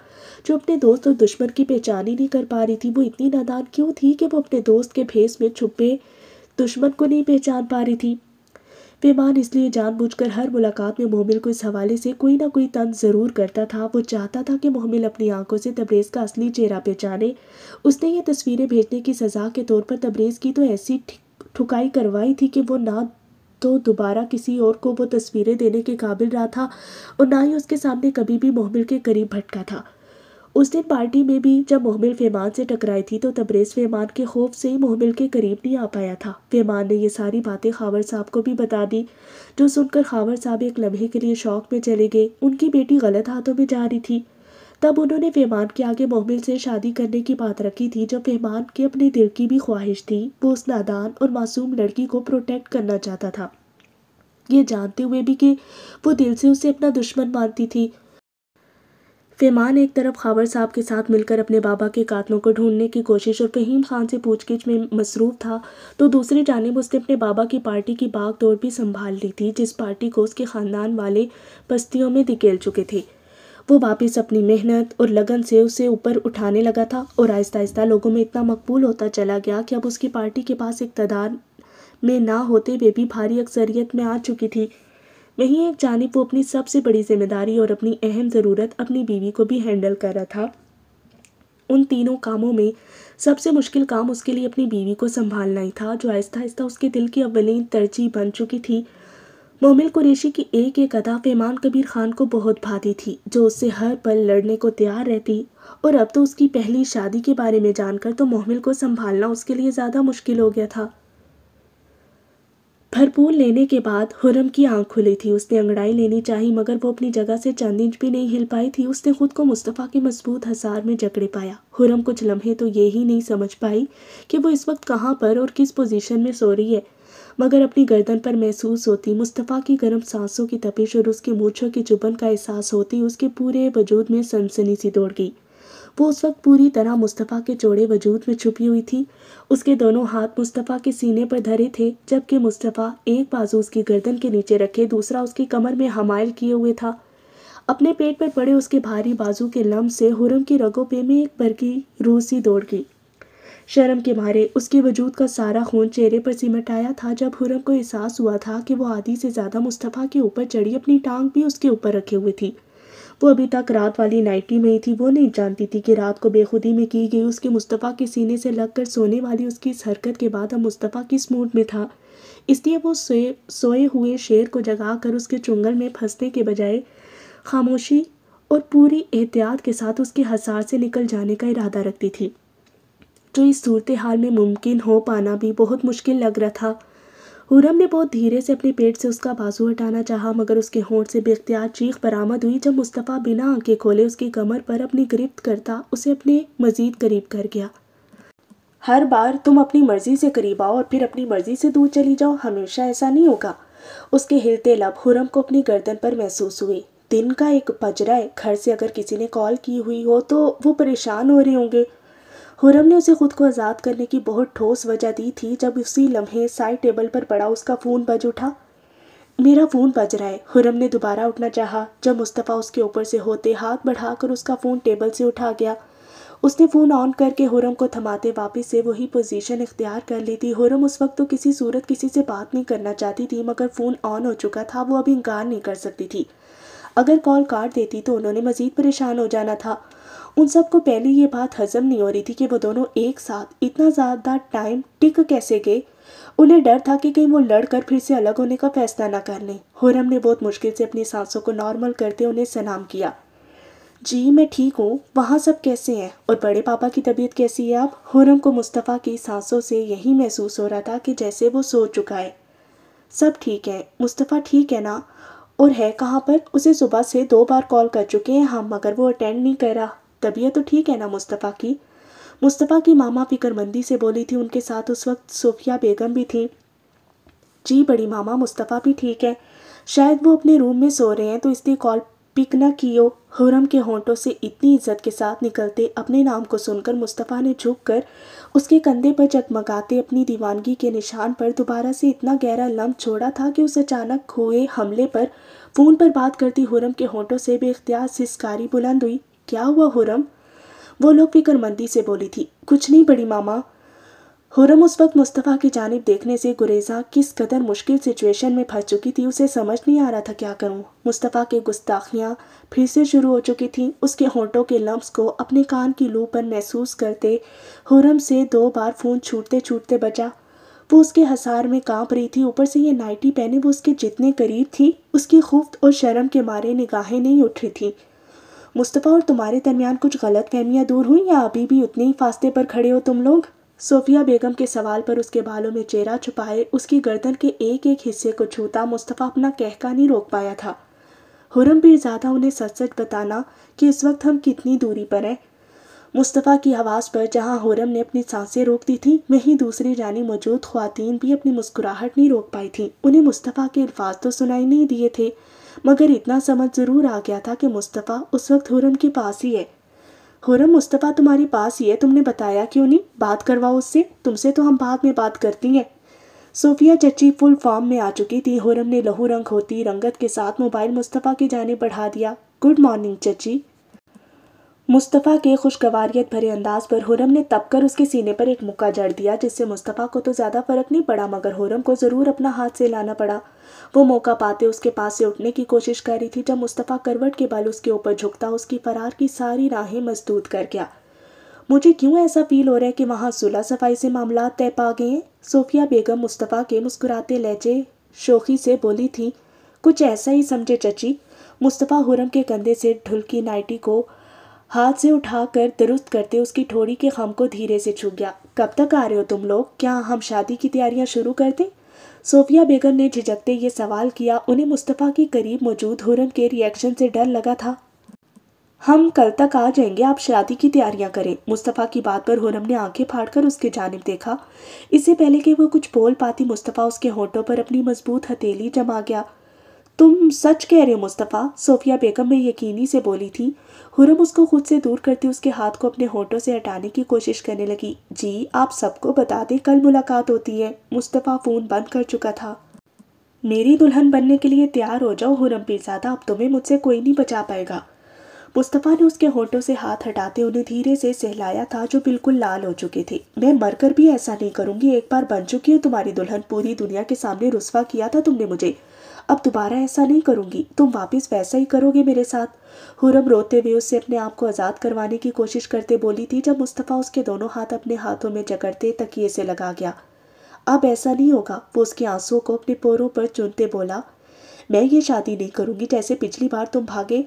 जो अपने दोस्त और दुश्मन की पहचान ही नहीं कर पा रही थी वो इतनी नादान क्यों थी कि वो अपने दोस्त के भेस में छुपे दुश्मन को नहीं पहचान पा रही थी पेमान इसलिए जानबूझकर हर मुलाकात में मोहमिल को इस हवाले से कोई ना कोई तंज ज़रूर करता था वो चाहता था कि मोहमिल अपनी आंखों से तबरेज़ का असली चेहरा पहचाने उसने ये तस्वीरें भेजने की सज़ा के तौर पर तबरेज़ की तो ऐसी ठुकाई करवाई थी कि वो ना तो दोबारा किसी और को वो तस्वीरें देने के काबिल रहा था और ना ही उसके सामने कभी भी मोहमिल के करीब भटका था उस दिन पार्टी में भी जब मोहमिल फेमान से टकराई थी तो तबरेज फेमान के खौफ से ही मोहमिल के करीब नहीं आ पाया था फेमान ने ये सारी बातें खावर साहब को भी बता दी जो सुनकर खावर साहब एक लम्हे के लिए शौक में चले गए उनकी बेटी गलत हाथों में जा रही थी तब उन्होंने फेमान के आगे मोहमिल से शादी करने की बात रखी थी जब फेमान के अपने दिल की भी ख्वाहिश थी वो उस नादान और मासूम लड़की को प्रोटेक्ट करना चाहता था ये जानते हुए भी कि वो दिल से उसे अपना दुश्मन मानती थी फेमान एक तरफ खावर साहब के साथ मिलकर अपने बाबा के कातलों को ढूंढने की कोशिश और फहीम खान से पूछगिछ में मसरूफ था तो दूसरी जानब उसने अपने बाबा की पार्टी की बाग दौड़ भी संभाल ली थी जिस पार्टी को उसके ख़ानदान वाले बस्तियों में धकेल चुके थे वो वापस अपनी मेहनत और लगन से उसे ऊपर उठाने लगा था और आहिस्ता आहिस्ता लोगों में इतना मकबूल होता चला गया कि अब उसकी पार्टी के पास इकतदार में ना होते हुए भी भारी अक्सरियत में आ चुकी थी वहीं एक जानब वो अपनी सबसे बड़ी जिम्मेदारी और अपनी अहम ज़रूरत अपनी बीवी को भी हैंडल कर रहा था उन तीनों कामों में सबसे मुश्किल काम उसके लिए अपनी बीवी को संभालना ही था जो आहिस्ता आहिस्ता उसके दिल की अवलिन तरजीह बन चुकी थी मोमिल कुरेशी की एक एक अदा फैमान कबीर खान को बहुत भाती थी जो उससे हर पल लड़ने को तैयार रहती और अब तो उसकी पहली शादी के बारे में जानकर तो मोहमिल को संभालना उसके लिए ज़्यादा मुश्किल हो गया था भरपूर लेने के बाद हुरम की आंख खुली थी उसने अंगड़ाई लेनी चाही मगर वो अपनी जगह से चंद इंच भी नहीं हिल पाई थी उसने खुद को मुस्तफ़ा के मजबूत हसार में जकड़े पाया हुरम कुछ लम्हे तो ये ही नहीं समझ पाई कि वो इस वक्त कहाँ पर और किस पोजीशन में सो रही है मगर अपनी गर्दन पर महसूस होती मुस्तफ़ा की गर्म सांसों की तपिश और उसकी मूछों की चुभन का एहसास होती उसके पूरे वजूद में सनसनी सी दौड़ गई वो उस वक्त पूरी तरह मुस्तफ़ा के चौड़े वजूद में छुपी हुई थी उसके दोनों हाथ मुस्तफ़ा के सीने पर धरे थे जबकि मुस्तफ़ा एक बाजू उसकी गर्दन के नीचे रखे दूसरा उसकी कमर में हमायल किए हुए था अपने पेट पर पड़े उसके भारी बाजू के लम से हुरम की रगों पे में एक बरकी रूसी दौड़ गई शर्म के मारे उसके वजूद का सारा खून चेहरे पर सिमट आया था जब हुरम को एहसास हुआ था कि वो आधी से ज़्यादा मुस्तफ़ा के ऊपर चढ़ी अपनी टांग भी उसके ऊपर रखे हुए थी वो अभी तक रात वाली नाइटी में ही थी वो नहीं जानती थी कि रात को बेखुदी में की गई उसके मुस्तफ़ा के सीने से लगकर सोने वाली उसकी इस हरकत के बाद अब मुस्तफ़ा किस मूड में था इसलिए वो सोए सोए हुए शेर को जगा कर उसके चुंगल में फंसने के बजाय खामोशी और पूरी एहतियात के साथ उसके हसार से निकल जाने का इरादा रखती थी जो इस सूरत हाल में मुमकिन हो पाना भी बहुत मुश्किल लग रहा था हुरम ने बहुत धीरे से अपने पेट से उसका बाजू हटाना चाहा मगर उसके होंठ से बेख्तियार चीख बरामद हुई जब मुस्तफ़ा बिना आंखें खोले उसकी कमर पर अपनी गिरफ्त करता उसे अपने मजीद करीब कर गया हर बार तुम अपनी मर्जी से करीब आओ और फिर अपनी मर्जी से दूर चली जाओ हमेशा ऐसा नहीं होगा उसके हिलते लब हुरम को अपनी गर्दन पर महसूस हुए दिन का एक पजरा है घर से अगर किसी ने कॉल की हुई हो तो वो परेशान हो रहे होंगे हुरम ने उसे खुद को आज़ाद करने की बहुत ठोस वजह दी थी जब उसी लम्हे साइड टेबल पर पड़ा उसका फ़ोन बज उठा मेरा फ़ोन बज रहा है हुरम ने दोबारा उठना चाहा जब मुस्तफ़ा उसके ऊपर से होते हाथ बढ़ाकर उसका फ़ोन टेबल से उठा गया उसने फ़ोन ऑन करके हुरम को थमाते वापस से वही पोजीशन इख्तियार कर ली थी हुरम उस वक्त तो किसी सूरत किसी से बात नहीं करना चाहती थी मगर फ़ोन ऑन हो चुका था वो अभी इनकार नहीं कर सकती थी अगर कॉल काट देती तो उन्होंने मज़ीद परेशान हो जाना था उन सबको पहले ये बात हजम नहीं हो रही थी कि वो दोनों एक साथ इतना ज़्यादा टाइम टिक कैसे गए उन्हें डर था कि कहीं वो लड़कर फिर से अलग होने का फैसला ना कर लें हुरम ने बहुत मुश्किल से अपनी सांसों को नॉर्मल करते उन्हें सलाम किया जी मैं ठीक हूँ वहाँ सब कैसे हैं और बड़े पापा की तबीयत कैसी है आप हुरम को मुस्तफ़ा की सांसों से यही महसूस हो रहा था कि जैसे वो सो चुका है सब ठीक है मुस्तफ़ा ठीक है ना और है कहाँ पर उसे सुबह से दो बार कॉल कर चुके हैं हम मगर वो अटेंड नहीं कर रहा तबीयत तो ठीक है ना मुस्तफ़ा की मुस्तफ़ा की मामा फिक्रमंदी से बोली थी उनके साथ उस वक्त सोफिया बेगम भी थी जी बड़ी मामा मुस्तफ़ा भी ठीक है शायद वो अपने रूम में सो रहे हैं तो इसलिए कॉल पिक ना कियो हुरम के होंठों से इतनी इज्जत के साथ निकलते अपने नाम को सुनकर मुस्तफ़ा ने झुक कर उसके कंधे पर जगमगाते अपनी दीवानगी के निशान पर दोबारा से इतना गहरा लम्ब छोड़ा था कि उस अचानक हुए हमले पर फ़ोन पर बात करती हुरम के होंठों से बेख्तियार सिस्कारी बुलंद हुई क्या हुआ हुरम वो लोग फिक्रमंदी से बोली थी कुछ नहीं बड़ी मामा हुरम उस वक्त मुस्तफ़ा की जानब देखने से गुरेजा किस कदर मुश्किल सिचुएशन में फंस चुकी थी उसे समझ नहीं आ रहा था क्या करूं मुस्तफ़ा के गुस्ताखियाँ फिर से शुरू हो चुकी थीं उसके होंठों के लम्ब को अपने कान की लू पर महसूस करते हुरम से दो बार फ़ोन छूटते छूटते बचा वो उसके हसार में कांप रही थी ऊपर से ये नाइटी पहने वो उसके जितने करीब थी उसकी खुफ्त और शर्म के मारे निगाहें नहीं उठ रही थी मुस्तफ़ा और तुम्हारे दरमियान कुछ गलत फहमियाँ दूर हुई या अभी भी उतने ही फास्ते पर खड़े हो तुम लोग सोफिया बेगम के सवाल पर उसके बालों में चेहरा छुपाए उसकी गर्दन के एक एक हिस्से को छूता मुस्तफ़ा अपना कहका नहीं रोक पाया था हुरम ज्यादा उन्हें सच सच बताना कि इस वक्त हम कितनी दूरी पर हैं मुस्तफ़ा की आवाज़ पर जहाँ हुरम ने अपनी सांसें रोक दी थी वहीं दूसरी जानी मौजूद खुवान भी अपनी मुस्कुराहट नहीं रोक पाई थी उन्हें मुस्तफ़ा के अल्फाज तो सुनाई नहीं दिए थे मगर इतना समझ जरूर आ गया था कि मुस्तफ़ा उस वक्त हुरम के पास ही है हुरम मुस्तफ़ा तुम्हारे पास ही है तुमने बताया क्यों नहीं बात करवाओ उससे तुमसे तो हम बाद में बात करती हैं सोफिया चची फुल फॉर्म में आ चुकी थी हुरम ने लहू रंग होती रंगत के साथ मोबाइल मुस्तफ़ा की जाने बढ़ा दिया गुड मॉर्निंग चची मुस्तफ़ा के खुशगवारियत भरे अंदाज पर हुरम ने तपकर उसके सीने पर एक मुक्का जड़ दिया जिससे मुस्तफ़ा को तो ज़्यादा फ़र्क नहीं पड़ा मगर हुरम को ज़रूर अपना हाथ से लाना पड़ा वो मौका पाते उसके पास से उठने की कोशिश कर रही थी जब मुस्तफ़ा करवट के बाल उसके ऊपर झुकता उसकी फरार की सारी राहें मजदूत कर गया मुझे क्यों ऐसा फील हो रहा है कि वहाँ सुलह सफाई से मामला तय पा गए हैं सोफिया बेगम मुस्तफ़ा के मुस्कुराते लहजे शोखी से बोली थी कुछ ऐसा ही समझे चची मुस्तफ़ा हुरम के कंधे से ढुलकी नाइटी को हाथ से उठाकर दुरुस्त करते उसकी ठोड़ी के खम को धीरे से छू गया कब तक आ रहे हो तुम लोग क्या हम शादी की तैयारियां शुरू कर दें सोफिया बेगम ने झिझकते ये सवाल किया उन्हें मुस्तफ़ा के करीब मौजूद हुरम के रिएक्शन से डर लगा था हम कल तक आ जाएंगे आप शादी की तैयारियां करें मुस्तफ़ा की बात पर हुरम ने आंखें फाड़कर उसके जानब देखा इससे पहले कि वह कुछ बोल पाती मुस्तफ़ा उसके होठों पर अपनी मजबूत हथेली जमा गया तुम सच कह रहे हो मुस्तफ़ा सोफिया बेगम में यकीनी से बोली थी हुरम उसको खुद से दूर करती उसके हाथ को अपने होठों से हटाने की कोशिश करने लगी जी आप सबको बता दें कल मुलाकात होती है मुस्तफ़ा फ़ोन बंद कर चुका था मेरी दुल्हन बनने के लिए तैयार हो जाओ हुरम पीरजादा अब तुम्हें मुझसे कोई नहीं बचा पाएगा मुस्तफ़ा ने उसके होठों से हाथ हटाते उन्हें धीरे से सहलाया था जो बिल्कुल लाल हो चुके थे मैं मरकर भी ऐसा नहीं करूंगी एक बार बन चुकी है तुम्हारी दुल्हन पूरी दुनिया के सामने रुसवा किया था तुमने मुझे अब दोबारा ऐसा नहीं करूँगी तुम वापस वैसा ही करोगे मेरे साथ हुरम रोते हुए उससे अपने आप को आज़ाद करवाने की कोशिश करते बोली थी जब मुस्तफ़ा उसके दोनों हाथ अपने हाथों में जकड़ते तकिए से लगा गया अब ऐसा नहीं होगा वो उसके आंसुओं को अपने पोरों पर चुनते बोला मैं ये शादी नहीं करूँगी जैसे पिछली बार तुम भागे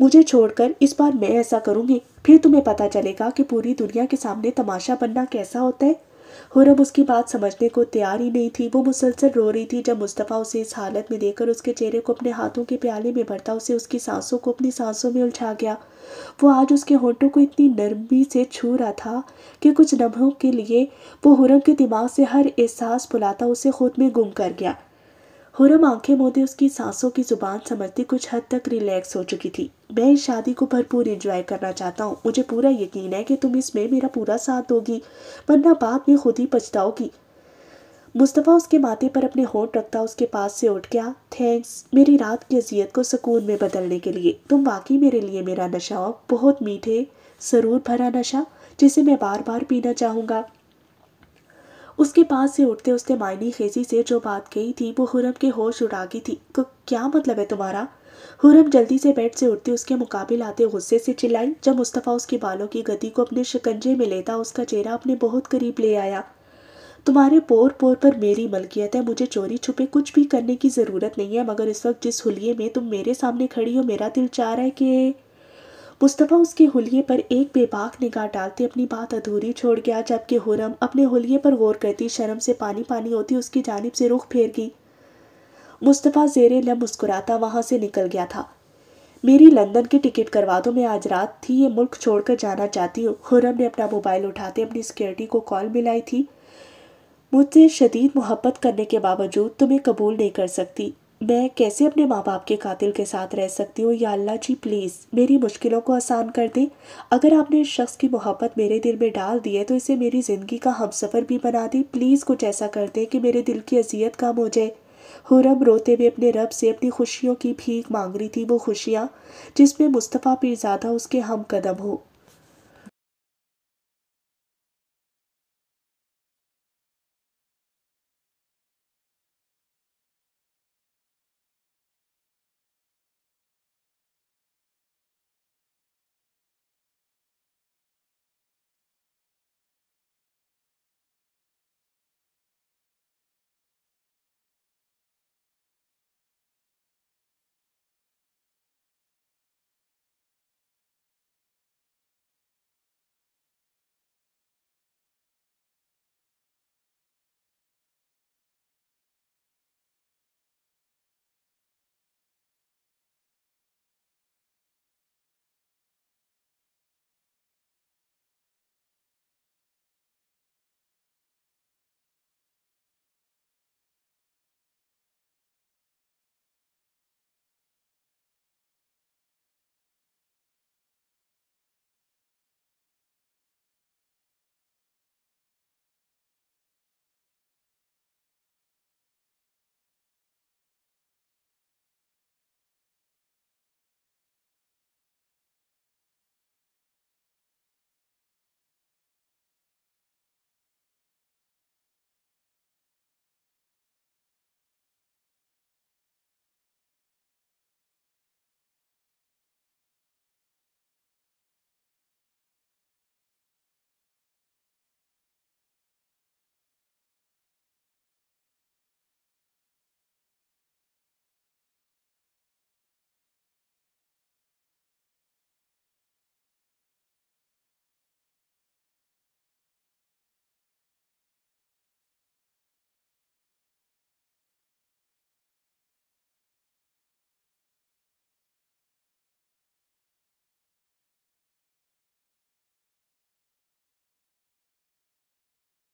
मुझे छोड़कर इस बार मैं ऐसा करूँगी फिर तुम्हें पता चलेगा कि पूरी दुनिया के सामने तमाशा बनना कैसा होता है हुरम उसकी बात समझने को तैयार ही नहीं थी वो मुसलसल रो रही थी जब मुस्तफ़ा उसे इस हालत में देखकर उसके चेहरे को अपने हाथों के प्याले में भरता उसे उसकी सांसों को अपनी सांसों में उलझा गया वो आज उसके होंठों को इतनी नरमी से छू रहा था कि कुछ नमहों के लिए वो हुरम के दिमाग से हर एहसास बुलाता उसे खुद में गुम कर गया हुरम आंखें मोदे उसकी सांसों की जुबान समझती कुछ हद तक रिलैक्स हो चुकी थी मैं इस शादी को भरपूर एंजॉय करना चाहता हूँ मुझे पूरा यकीन है कि तुम इसमें मेरा पूरा साथ दोगी वरना बाद में खुद ही पछताओगी मुस्तफ़ा उसके माथे पर अपने होंठ रखता उसके पास से उठ गया थैंक्स मेरी रात की अजियत को सुकून में बदलने के लिए तुम वाकई मेरे लिए मेरा नशा हो बहुत मीठे सरूर भरा नशा जिसे मैं बार बार पीना चाहूँगा उसके पास से उठते उसने मायनी खेजी से जो बात कही थी वो हुरम के होश उड़ा गई थी क्या मतलब है तुम्हारा हुरम जल्दी से बेड से उठती उसके मुकाबले आते गुस्से से चिल्लाई जब मुस्तफ़ा उसके बालों की गति को अपने शिकंजे में लेता उसका चेहरा अपने बहुत करीब ले आया तुम्हारे पोर पोर पर मेरी मलकियत है मुझे चोरी छुपे कुछ भी करने की ज़रूरत नहीं है मगर इस वक्त जिस हुलिये में तुम मेरे सामने खड़ी हो मेरा दिल चाह रहा है कि मुस्तफ़ा उसके होलिये पर एक बेबाक निगाह डालते अपनी बात अधूरी छोड़ गया जबकि हुरम अपने होलिये पर गौर करती शर्म से पानी पानी होती उसकी जानब से रुख फेर गई मुस्तफ़ा जेर लम मुस्कुराता वहाँ से निकल गया था मेरी लंदन की टिकट करवा दो मैं आज रात थी ये मुल्क छोड़कर जाना चाहती हूँ खुरम ने अपना मोबाइल उठाते अपनी सिक्योरिटी को कॉल मिलाई थी मुझसे शदीद मोहब्बत करने के बावजूद तुम्हें कबूल नहीं कर सकती मैं कैसे अपने माँ बाप के कातिल के साथ रह सकती हूँ या अल्लाह जी प्लीज़ मेरी मुश्किलों को आसान कर दें अगर आपने इस शख्स की मोहब्बत मेरे दिल में डाल दी है तो इसे मेरी ज़िंदगी का हम सफ़र भी बना दे प्लीज़ कुछ ऐसा कर दें कि मेरे दिल की अजियत कम हो जाए हुरम रोते हुए अपने रब से अपनी खुशियों की भीख मांग रही थी वो खुशियाँ जिसमें मुस्तफ़ा पीरजादा उसके हम कदम हो